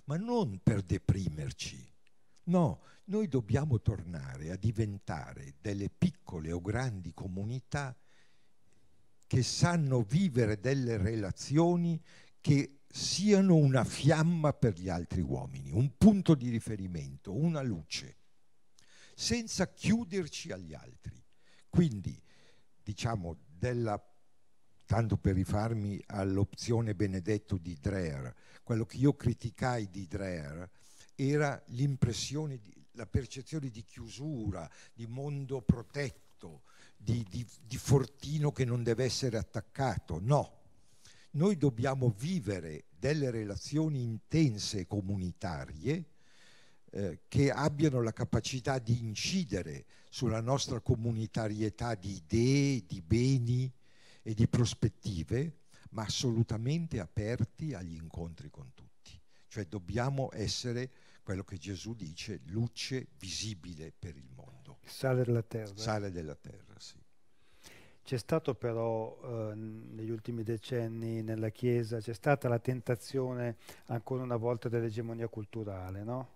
ma non per deprimerci. No, noi dobbiamo tornare a diventare delle piccole o grandi comunità che sanno vivere delle relazioni che siano una fiamma per gli altri uomini, un punto di riferimento, una luce, senza chiuderci agli altri. Quindi, diciamo, della, tanto per rifarmi all'opzione Benedetto di Dreher, quello che io criticai di Dreher era l'impressione, la percezione di chiusura, di mondo protetto, di, di, di fortino che non deve essere attaccato. No, noi dobbiamo vivere delle relazioni intense e comunitarie eh, che abbiano la capacità di incidere sulla nostra comunitarietà di idee, di beni e di prospettive, ma assolutamente aperti agli incontri con tutti. Cioè dobbiamo essere quello che Gesù dice, luce visibile per il mondo. sale della terra. Sale della terra, sì. C'è stato però eh, negli ultimi decenni nella Chiesa, c'è stata la tentazione ancora una volta dell'egemonia culturale, no?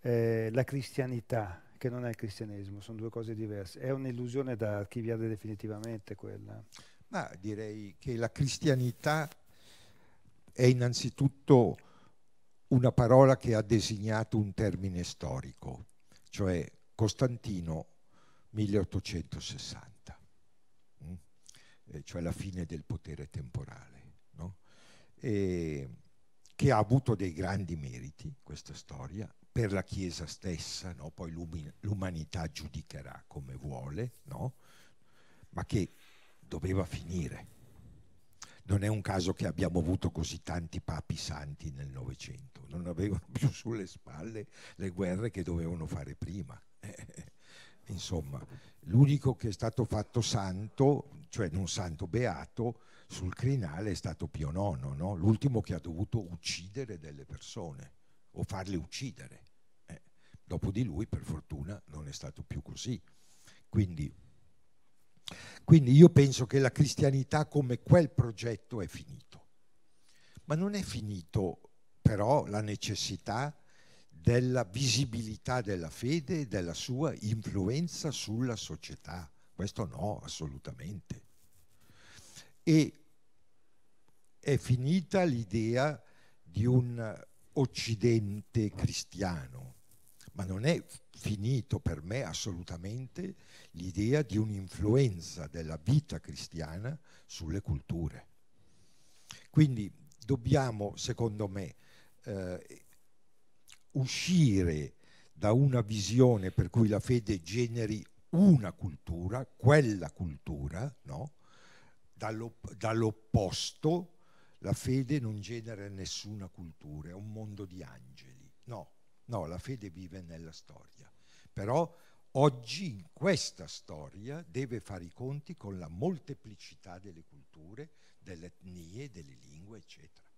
eh, la cristianità, che non è il cristianesimo, sono due cose diverse. È un'illusione da archiviare definitivamente quella. Ma direi che la cristianità è innanzitutto una parola che ha designato un termine storico, cioè Costantino 1860. Eh, cioè la fine del potere temporale, no? e, che ha avuto dei grandi meriti questa storia per la Chiesa stessa, no? poi l'umanità giudicherà come vuole, no? ma che doveva finire. Non è un caso che abbiamo avuto così tanti papi santi nel Novecento, non avevano più sulle spalle le guerre che dovevano fare prima. Insomma, l'unico che è stato fatto santo cioè un santo beato, sul crinale è stato Pio IX, no? l'ultimo che ha dovuto uccidere delle persone o farle uccidere. Eh. Dopo di lui, per fortuna, non è stato più così. Quindi, quindi io penso che la cristianità come quel progetto è finito. Ma non è finito però la necessità della visibilità della fede e della sua influenza sulla società. Questo no, assolutamente. E è finita l'idea di un occidente cristiano, ma non è finito per me assolutamente l'idea di un'influenza della vita cristiana sulle culture. Quindi dobbiamo, secondo me, eh, uscire da una visione per cui la fede generi una cultura, quella cultura, no? dall'opposto la fede non genera nessuna cultura, è un mondo di angeli. No, no, la fede vive nella storia. Però oggi in questa storia deve fare i conti con la molteplicità delle culture, delle etnie, delle lingue, eccetera.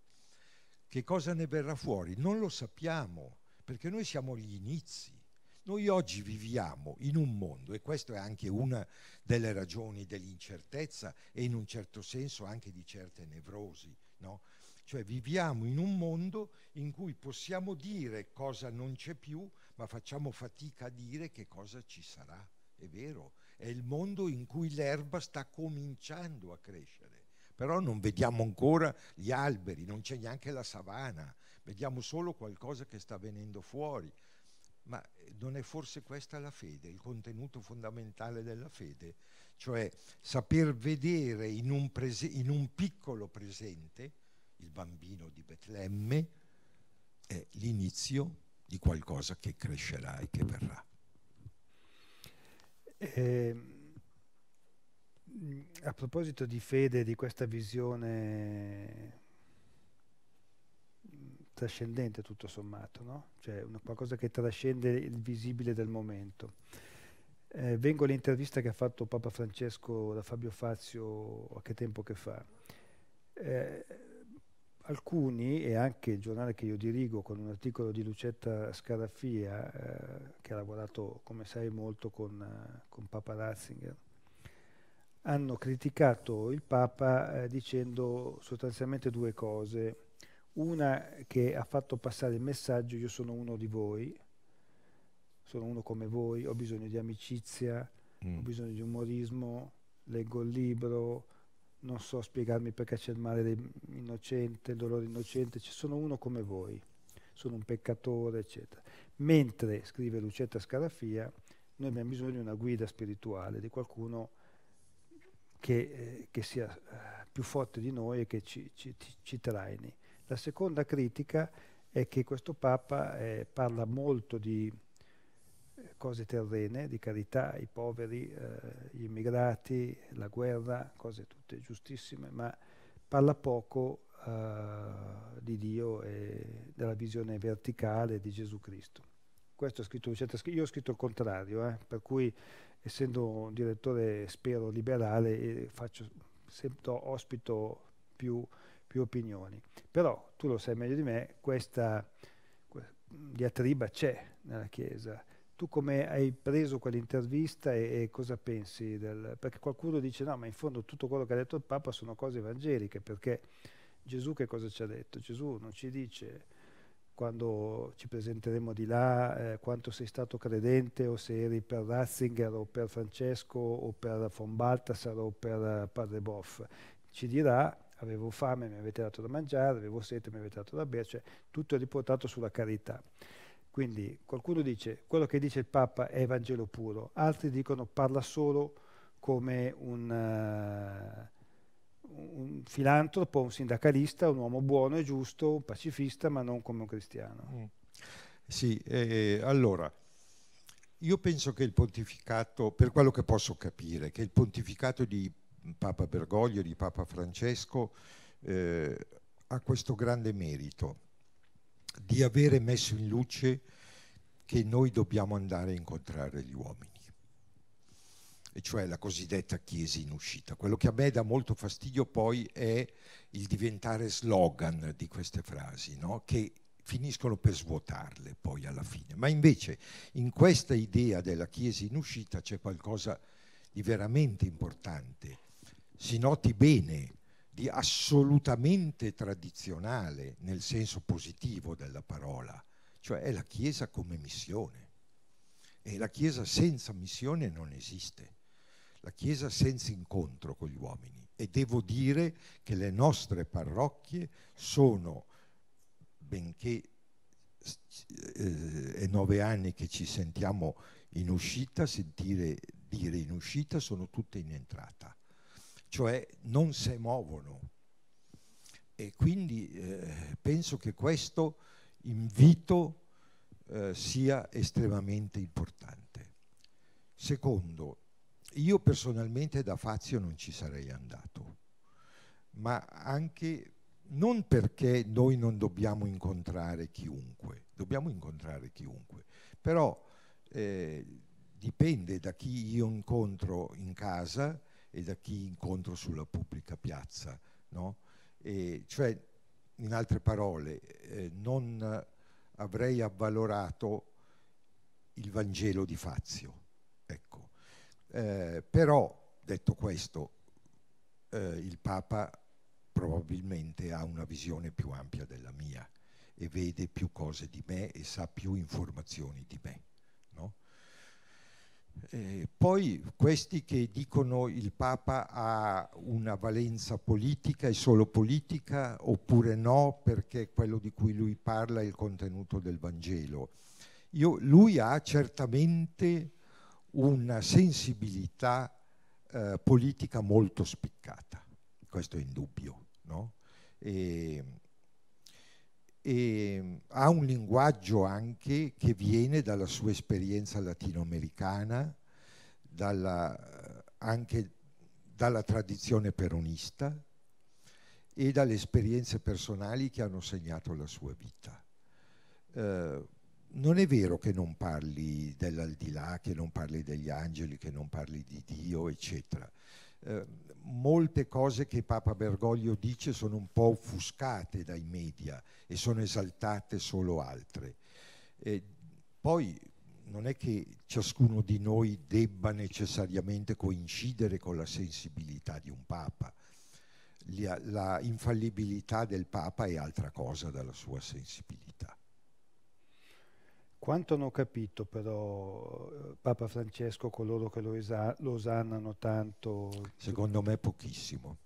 Che cosa ne verrà fuori? Non lo sappiamo, perché noi siamo agli inizi. Noi oggi viviamo in un mondo, e questa è anche una delle ragioni dell'incertezza e in un certo senso anche di certe nevrosi, no? cioè viviamo in un mondo in cui possiamo dire cosa non c'è più, ma facciamo fatica a dire che cosa ci sarà, è vero, è il mondo in cui l'erba sta cominciando a crescere però non vediamo ancora gli alberi, non c'è neanche la savana, vediamo solo qualcosa che sta venendo fuori. Ma eh, non è forse questa la fede, il contenuto fondamentale della fede, cioè saper vedere in un, prese- in un piccolo presente, il bambino di Betlemme, è l'inizio di qualcosa che crescerà e che verrà. Eh, a proposito di fede, di questa visione trascendente tutto sommato, no? cioè una, qualcosa che trascende il visibile del momento. Eh, vengo all'intervista che ha fatto Papa Francesco da Fabio Fazio a che tempo che fa. Eh, alcuni, e anche il giornale che io dirigo con un articolo di Lucetta Scarafia, eh, che ha lavorato, come sai, molto con, eh, con Papa Ratzinger, hanno criticato il Papa eh, dicendo sostanzialmente due cose una che ha fatto passare il messaggio io sono uno di voi, sono uno come voi, ho bisogno di amicizia, mm. ho bisogno di umorismo, leggo il libro, non so spiegarmi perché c'è il male innocente, il dolore innocente, ci cioè sono uno come voi, sono un peccatore, eccetera. Mentre, scrive Lucetta Scarafia, noi abbiamo bisogno di una guida spirituale, di qualcuno che, eh, che sia eh, più forte di noi e che ci, ci, ci, ci traini. La seconda critica è che questo Papa eh, parla molto di eh, cose terrene, di carità, i poveri, eh, gli immigrati, la guerra, cose tutte giustissime, ma parla poco eh, di Dio e della visione verticale di Gesù Cristo. Questo è scritto, io ho scritto il contrario, eh, per cui essendo un direttore, spero, liberale, eh, faccio, sempre, ospito più più opinioni. Però tu lo sai meglio di me, questa diatriba c'è nella Chiesa. Tu come hai preso quell'intervista e, e cosa pensi? Del, perché qualcuno dice no, ma in fondo tutto quello che ha detto il Papa sono cose evangeliche, perché Gesù che cosa ci ha detto? Gesù non ci dice quando ci presenteremo di là eh, quanto sei stato credente o se eri per Ratzinger o per Francesco o per von Baltasar o per eh, Padre Boff. Ci dirà avevo fame, mi avete dato da mangiare, avevo sete, mi avete dato da bere, cioè tutto è riportato sulla carità. Quindi qualcuno dice quello che dice il Papa è Vangelo puro, altri dicono parla solo come un, uh, un filantropo, un sindacalista, un uomo buono e giusto, un pacifista, ma non come un cristiano. Mm. Sì, eh, allora, io penso che il pontificato, per quello che posso capire, che il pontificato di Papa Bergoglio, di Papa Francesco, eh, ha questo grande merito di avere messo in luce che noi dobbiamo andare a incontrare gli uomini, e cioè la cosiddetta Chiesa in uscita. Quello che a me dà molto fastidio poi è il diventare slogan di queste frasi, no? che finiscono per svuotarle poi alla fine. Ma invece in questa idea della Chiesa in uscita c'è qualcosa di veramente importante si noti bene, di assolutamente tradizionale nel senso positivo della parola, cioè è la Chiesa come missione. E la Chiesa senza missione non esiste, la Chiesa senza incontro con gli uomini. E devo dire che le nostre parrocchie sono, benché eh, è nove anni che ci sentiamo in uscita, sentire dire in uscita sono tutte in entrata cioè non si muovono. E quindi eh, penso che questo invito eh, sia estremamente importante. Secondo, io personalmente da Fazio non ci sarei andato, ma anche non perché noi non dobbiamo incontrare chiunque, dobbiamo incontrare chiunque, però eh, dipende da chi io incontro in casa, e da chi incontro sulla pubblica piazza. No? E cioè, in altre parole, eh, non avrei avvalorato il Vangelo di Fazio. Ecco. Eh, però, detto questo, eh, il Papa probabilmente ha una visione più ampia della mia e vede più cose di me e sa più informazioni di me. Eh, poi questi che dicono il Papa ha una valenza politica, è solo politica, oppure no, perché quello di cui lui parla è il contenuto del Vangelo. Io, lui ha certamente una sensibilità eh, politica molto spiccata, questo è indubbio. No? E, e ehm, ha un linguaggio anche che viene dalla sua esperienza latinoamericana, dalla, anche dalla tradizione peronista e dalle esperienze personali che hanno segnato la sua vita. Eh, non è vero che non parli dell'aldilà, che non parli degli angeli, che non parli di Dio, eccetera. Eh, molte cose che Papa Bergoglio dice sono un po' offuscate dai media e sono esaltate solo altre. E poi non è che ciascuno di noi debba necessariamente coincidere con la sensibilità di un Papa. La infallibilità del Papa è altra cosa dalla sua sensibilità. Quanto hanno capito però eh, Papa Francesco coloro che lo, esa- lo osannano tanto? Secondo me pochissimo.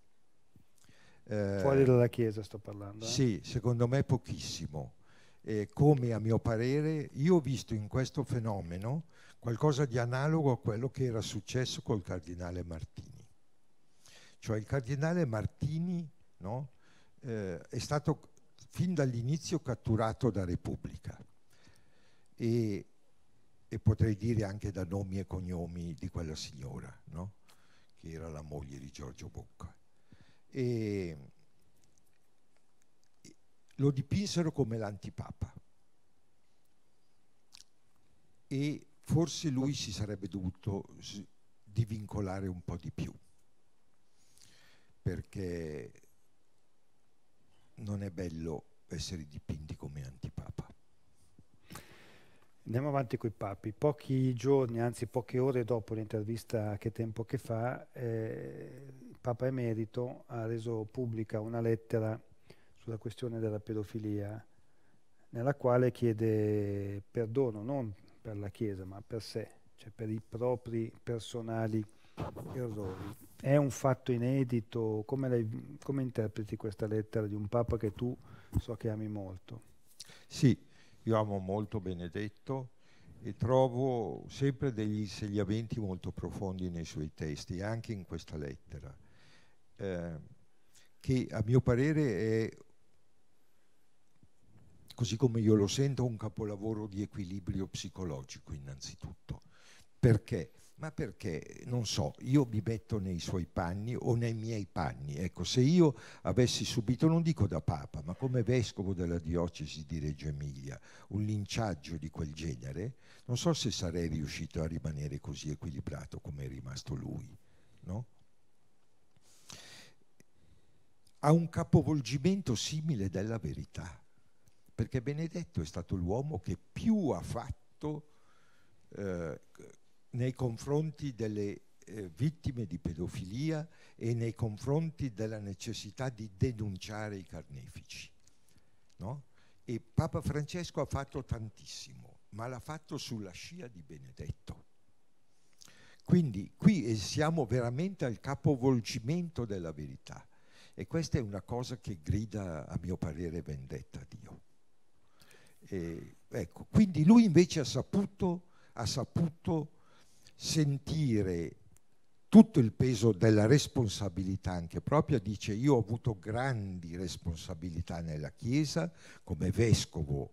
Eh, Fuori dalla Chiesa sto parlando. Eh? Sì, secondo me pochissimo. Eh, come a mio parere, io ho visto in questo fenomeno qualcosa di analogo a quello che era successo col cardinale Martini. Cioè il cardinale Martini no, eh, è stato fin dall'inizio catturato da Repubblica e, e, potrei dire anche da nomi e cognomi di quella signora, no? che era la moglie di Giorgio Bocca. E lo dipinsero come l'antipapa e forse lui si sarebbe dovuto divincolare un po' di più perché non è bello essere dipinti come antipapa. Andiamo avanti con i papi. Pochi giorni, anzi poche ore dopo l'intervista che tempo che fa, eh, il Papa Emerito ha reso pubblica una lettera sulla questione della pedofilia, nella quale chiede perdono non per la Chiesa, ma per sé, cioè per i propri personali errori. È un fatto inedito, come, lei, come interpreti questa lettera di un Papa che tu so che ami molto? Sì, io amo molto Benedetto e trovo sempre degli insegnamenti molto profondi nei suoi testi, anche in questa lettera, eh, che a mio parere è, così come io lo sento, un capolavoro di equilibrio psicologico innanzitutto. Perché? Ma perché? Non so, io mi metto nei suoi panni o nei miei panni. Ecco, se io avessi subito, non dico da Papa, ma come vescovo della diocesi di Reggio Emilia, un linciaggio di quel genere, non so se sarei riuscito a rimanere così equilibrato come è rimasto lui, no? A un capovolgimento simile della verità, perché Benedetto è stato l'uomo che più ha fatto eh, nei confronti delle eh, vittime di pedofilia e nei confronti della necessità di denunciare i carnefici. No? E Papa Francesco ha fatto tantissimo, ma l'ha fatto sulla scia di Benedetto. Quindi qui eh, siamo veramente al capovolgimento della verità e questa è una cosa che grida, a mio parere, vendetta a Dio. E, ecco, quindi lui invece ha saputo, ha saputo sentire tutto il peso della responsabilità anche propria, dice io ho avuto grandi responsabilità nella Chiesa come vescovo,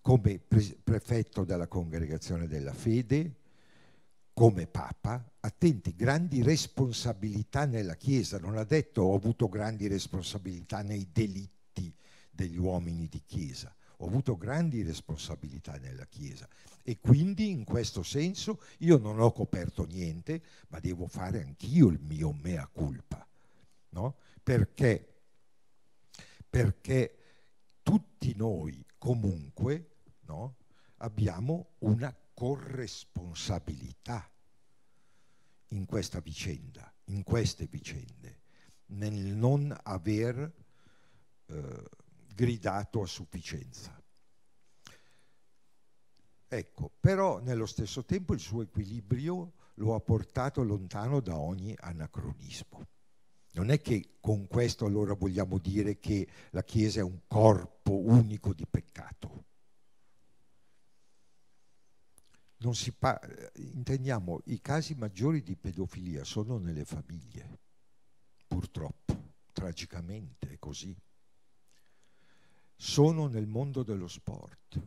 come pre- prefetto della congregazione della fede, come Papa, attenti, grandi responsabilità nella Chiesa, non ha detto ho avuto grandi responsabilità nei delitti degli uomini di Chiesa, ho avuto grandi responsabilità nella Chiesa e quindi in questo senso io non ho coperto niente, ma devo fare anch'io il mio mea culpa. No? Perché? Perché tutti noi comunque no? abbiamo una corresponsabilità in questa vicenda, in queste vicende, nel non aver eh, gridato a sufficienza. Ecco, però nello stesso tempo il suo equilibrio lo ha portato lontano da ogni anacronismo. Non è che con questo allora vogliamo dire che la Chiesa è un corpo unico di peccato. Non si Pa- intendiamo, i casi maggiori di pedofilia sono nelle famiglie, purtroppo, tragicamente è così. Sono nel mondo dello sport,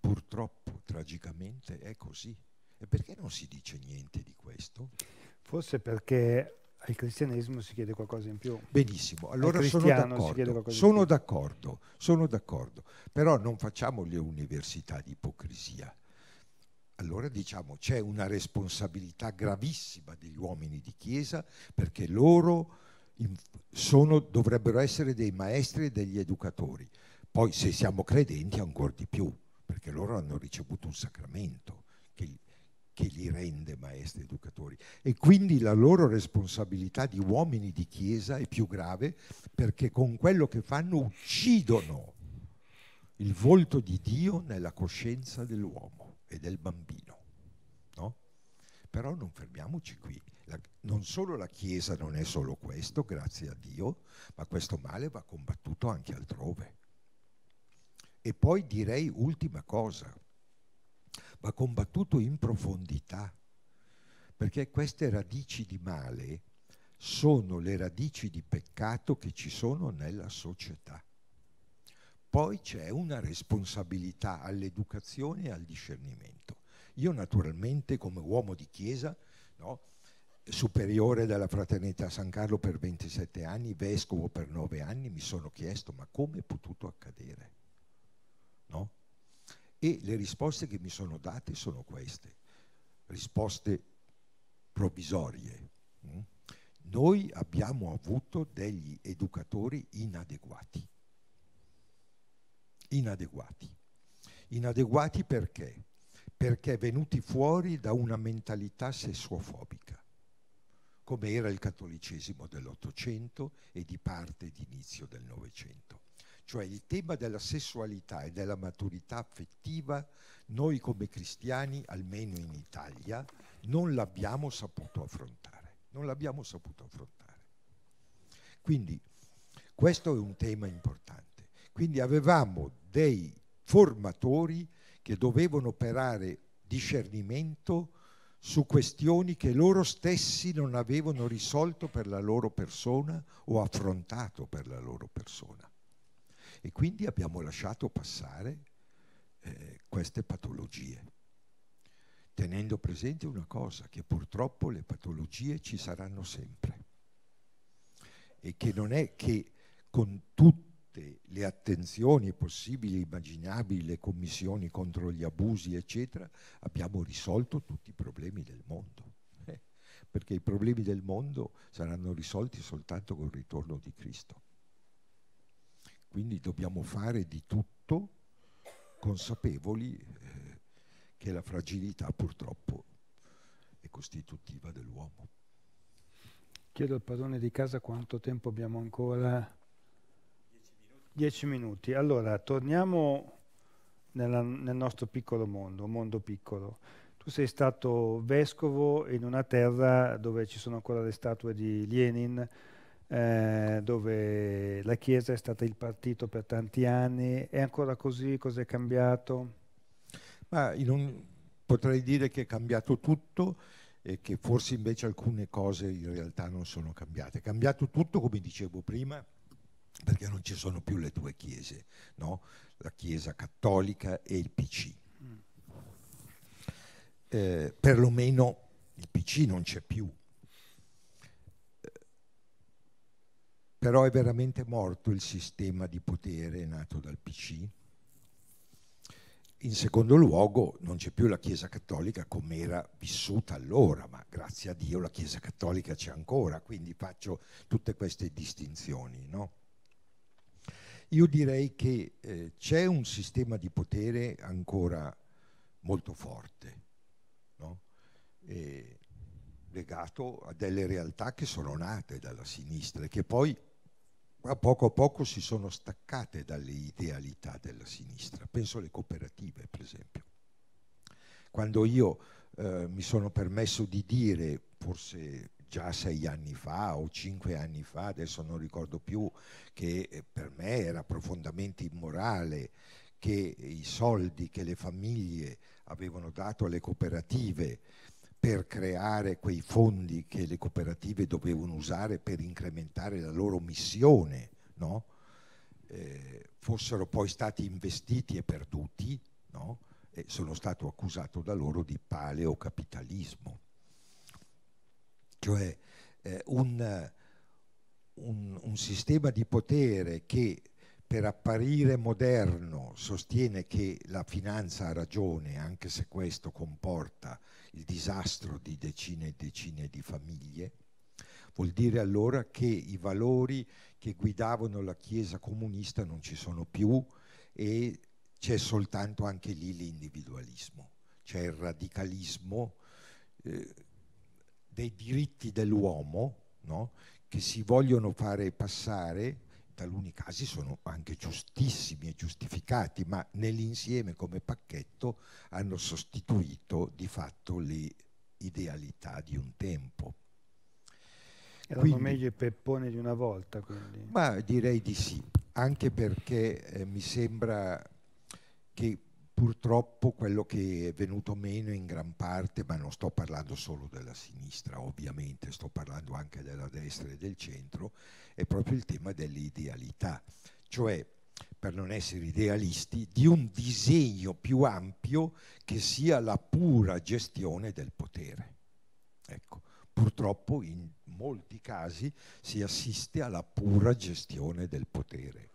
Purtroppo, tragicamente, è così. E perché non si dice niente di questo? Forse perché al cristianesimo si chiede qualcosa in più. Benissimo, allora sono d'accordo. Sono d'accordo, sono d'accordo. Però non facciamo le università di ipocrisia. Allora diciamo c'è una responsabilità gravissima degli uomini di chiesa perché loro sono, dovrebbero essere dei maestri e degli educatori. Poi se siamo credenti ancora di più perché loro hanno ricevuto un sacramento che, che li rende maestri educatori e quindi la loro responsabilità di uomini di chiesa è più grave perché con quello che fanno uccidono il volto di Dio nella coscienza dell'uomo e del bambino. No? Però non fermiamoci qui. La, non solo la Chiesa non è solo questo, grazie a Dio, ma questo male va combattuto anche altrove. E poi direi ultima cosa, va combattuto in profondità, perché queste radici di male sono le radici di peccato che ci sono nella società. Poi c'è una responsabilità all'educazione e al discernimento. Io naturalmente come uomo di chiesa, no, superiore della fraternità San Carlo per 27 anni, vescovo per 9 anni, mi sono chiesto ma come è potuto accadere? No? E le risposte che mi sono date sono queste, risposte provvisorie. Mm? Noi abbiamo avuto degli educatori inadeguati. Inadeguati. Inadeguati perché? Perché venuti fuori da una mentalità sessuofobica, come era il cattolicesimo dell'Ottocento e di parte d'inizio del Novecento. Cioè il tema della sessualità e della maturità affettiva noi come cristiani, almeno in Italia, non l'abbiamo saputo affrontare. Non l'abbiamo saputo affrontare. Quindi questo è un tema importante. Quindi avevamo dei formatori che dovevano operare discernimento su questioni che loro stessi non avevano risolto per la loro persona o affrontato per la loro persona. E quindi abbiamo lasciato passare eh, queste patologie, tenendo presente una cosa, che purtroppo le patologie ci saranno sempre e che non è che con tutte le attenzioni possibili, e immaginabili, le commissioni contro gli abusi, eccetera, abbiamo risolto tutti i problemi del mondo eh, perché i problemi del mondo saranno risolti soltanto col ritorno di Cristo. Quindi dobbiamo fare di tutto consapevoli eh, che la fragilità purtroppo è costitutiva dell'uomo. Chiedo al padrone di casa quanto tempo abbiamo ancora. Dieci minuti. Dieci minuti. Allora, torniamo nella, nel nostro piccolo mondo, un mondo piccolo. Tu sei stato vescovo in una terra dove ci sono ancora le statue di Lenin, eh, dove la Chiesa è stata il partito per tanti anni. È ancora così? Cos'è cambiato? Un, potrei dire che è cambiato tutto e che forse invece alcune cose in realtà non sono cambiate. È cambiato tutto, come dicevo prima, perché non ci sono più le due chiese, no? la Chiesa cattolica e il PC. Mm. Eh, perlomeno il PC non c'è più, però è veramente morto il sistema di potere nato dal PC. In secondo luogo non c'è più la Chiesa Cattolica come era vissuta allora, ma grazie a Dio la Chiesa Cattolica c'è ancora, quindi faccio tutte queste distinzioni. No? Io direi che eh, c'è un sistema di potere ancora molto forte, no? legato a delle realtà che sono nate dalla sinistra e che poi a poco a poco si sono staccate dalle idealità della sinistra. Penso alle cooperative, per esempio. Quando io eh, mi sono permesso di dire, forse già sei anni fa o cinque anni fa, adesso non ricordo più, che eh, per me era profondamente immorale che i soldi che le famiglie avevano dato alle cooperative per creare quei fondi che le cooperative dovevano usare per incrementare la loro missione, no? eh, fossero poi stati investiti e perduti, no? e sono stato accusato da loro di paleocapitalismo. Cioè eh, un, un, un sistema di potere che per apparire moderno sostiene che la finanza ha ragione, anche se questo comporta il disastro di decine e decine di famiglie, vuol dire allora che i valori che guidavano la Chiesa comunista non ci sono più e c'è soltanto anche lì l'individualismo, c'è il radicalismo eh, dei diritti dell'uomo no? che si vogliono fare passare taluni casi sono anche giustissimi e giustificati, ma nell'insieme come pacchetto hanno sostituito di fatto le idealità di un tempo. Erano quindi, meglio i peppone di una volta, quindi. Ma direi di sì, anche perché eh, mi sembra che purtroppo quello che è venuto meno in gran parte, ma non sto parlando solo della sinistra, ovviamente sto parlando anche della destra e del centro, è proprio il tema dell'idealità, cioè per non essere idealisti, di un disegno più ampio che sia la pura gestione del potere. Ecco, purtroppo in molti casi si assiste alla pura gestione del potere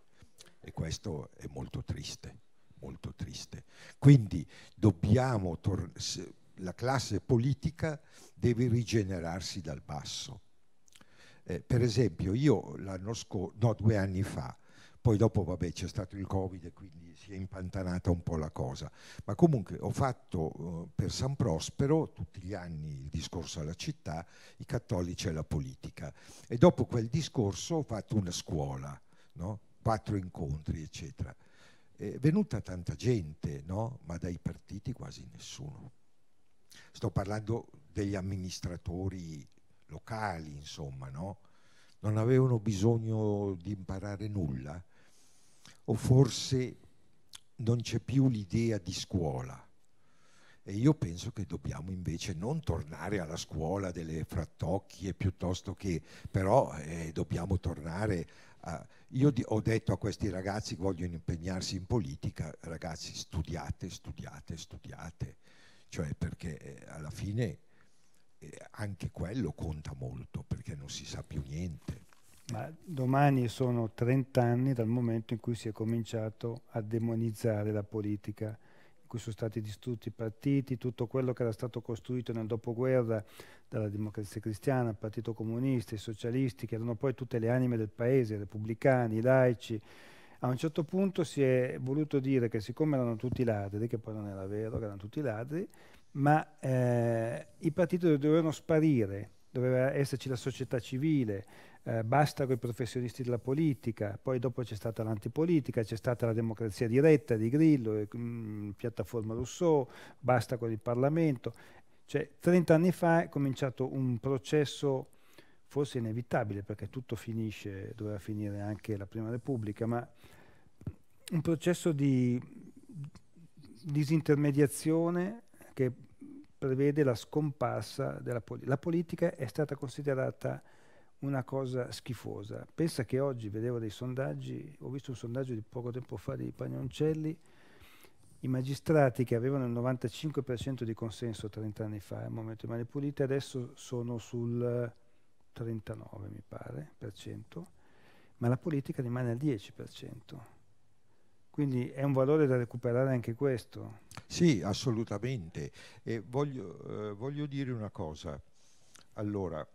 e questo è molto triste molto triste. Quindi dobbiamo la classe politica deve rigenerarsi dal basso. Eh, per esempio, io l'anno scorso, no, due anni fa, poi dopo vabbè c'è stato il Covid e quindi si è impantanata un po' la cosa, ma comunque ho fatto eh, per San Prospero tutti gli anni il discorso alla città, i cattolici e la politica e dopo quel discorso ho fatto una scuola, no? quattro incontri eccetera è venuta tanta gente, no? ma dai partiti quasi nessuno. Sto parlando degli amministratori locali, insomma, no? non avevano bisogno di imparare nulla, o forse non c'è più l'idea di scuola. E io penso che dobbiamo invece non tornare alla scuola delle frattocchie piuttosto che, però eh, dobbiamo tornare Ah, io ho detto a questi ragazzi che vogliono impegnarsi in politica, ragazzi studiate, studiate, studiate, cioè perché eh, alla fine eh, anche quello conta molto perché non si sa più niente. Ma domani sono 30 anni dal momento in cui si è cominciato a demonizzare la politica, in cui sono stati distrutti i partiti, tutto quello che era stato costruito nel dopoguerra dalla democrazia cristiana al partito comunista, i socialisti, che erano poi tutte le anime del paese, i repubblicani, i laici, a un certo punto si è voluto dire che siccome erano tutti ladri, che poi non era vero che erano tutti ladri, ma eh, i partiti dovevano sparire, doveva esserci la società civile, eh, basta con i professionisti della politica, poi dopo c'è stata l'antipolitica, c'è stata la democrazia diretta di Grillo, mh, mm, piattaforma Rousseau, basta con il Parlamento cioè, 30 anni fa è cominciato un processo forse inevitabile, perché tutto finisce, doveva finire anche la Prima Repubblica, ma un processo di disintermediazione che prevede la scomparsa della politica. La politica è stata considerata una cosa schifosa. Pensa che oggi vedevo dei sondaggi, ho visto un sondaggio di poco tempo fa di Pagnoncelli, i magistrati che avevano il 95% di consenso 30 anni fa al eh, momento di Mani Pulite adesso sono sul 39 mi pare per cento, ma la politica rimane al 10%. Quindi è un valore da recuperare anche questo. Sì, assolutamente. Voglio, eh, voglio dire una cosa. Allora,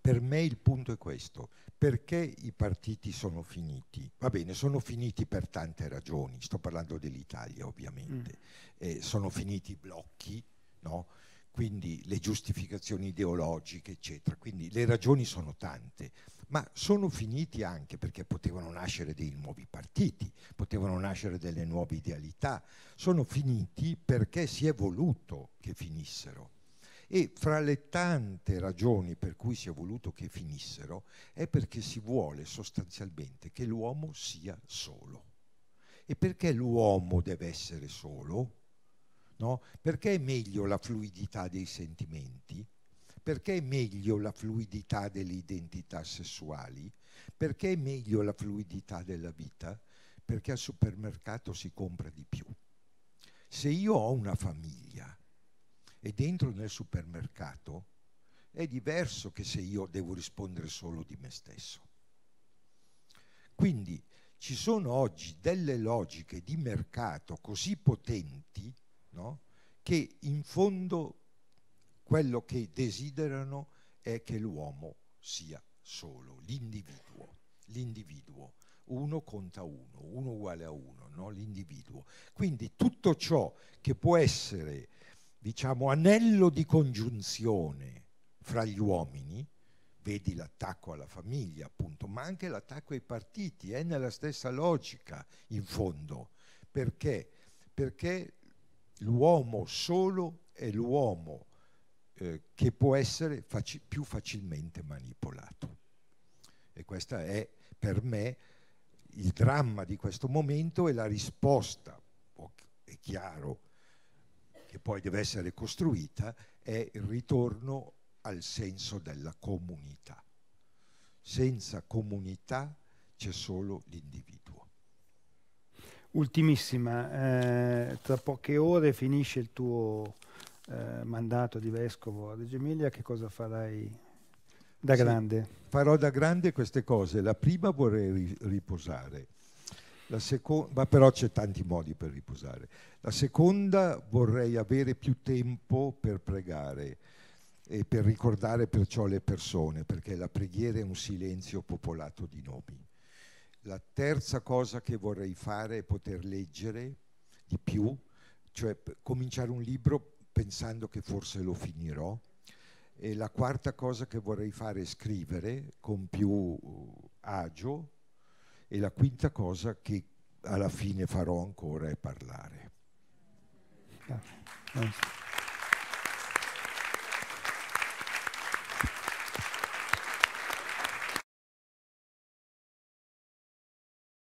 per me il punto è questo, perché i partiti sono finiti? Va bene, sono finiti per tante ragioni, sto parlando dell'Italia ovviamente, mm. eh, sono finiti i blocchi, no? quindi le giustificazioni ideologiche, eccetera. Quindi le ragioni sono tante, ma sono finiti anche perché potevano nascere dei nuovi partiti, potevano nascere delle nuove idealità, sono finiti perché si è voluto che finissero. E fra le tante ragioni per cui si è voluto che finissero è perché si vuole sostanzialmente che l'uomo sia solo. E perché l'uomo deve essere solo? No? Perché è meglio la fluidità dei sentimenti? Perché è meglio la fluidità delle identità sessuali? Perché è meglio la fluidità della vita? Perché al supermercato si compra di più. Se io ho una famiglia e dentro nel supermercato è diverso che se io devo rispondere solo di me stesso. Quindi ci sono oggi delle logiche di mercato così potenti no, che in fondo quello che desiderano è che l'uomo sia solo, l'individuo, l'individuo. Uno conta uno, uno uguale a uno, no? l'individuo. Quindi tutto ciò che può essere diciamo, anello di congiunzione fra gli uomini, vedi l'attacco alla famiglia appunto, ma anche l'attacco ai partiti, è nella stessa logica in fondo. Perché? Perché l'uomo solo è l'uomo eh, che può essere faci più facilmente manipolato. E questo è per me il dramma di questo momento e la risposta, è chiaro, che poi deve essere costruita, è il ritorno al senso della comunità. Senza comunità c'è solo l'individuo. Ultimissima, eh, tra poche ore finisce il tuo eh, mandato di vescovo a Reggio Emilia, che cosa farai da sì, grande? Farò da grande queste cose. La prima vorrei riposare, ma però c'è tanti modi per riposare. La seconda vorrei avere più tempo per pregare e per ricordare perciò le persone, perché la preghiera è un silenzio popolato di nomi. La terza cosa che vorrei fare è poter leggere di più, cioè cominciare un libro pensando che forse lo finirò. E la quarta cosa che vorrei fare è scrivere con più uh, agio. E la quinta cosa che alla fine farò ancora è parlare. Yeah. Nice.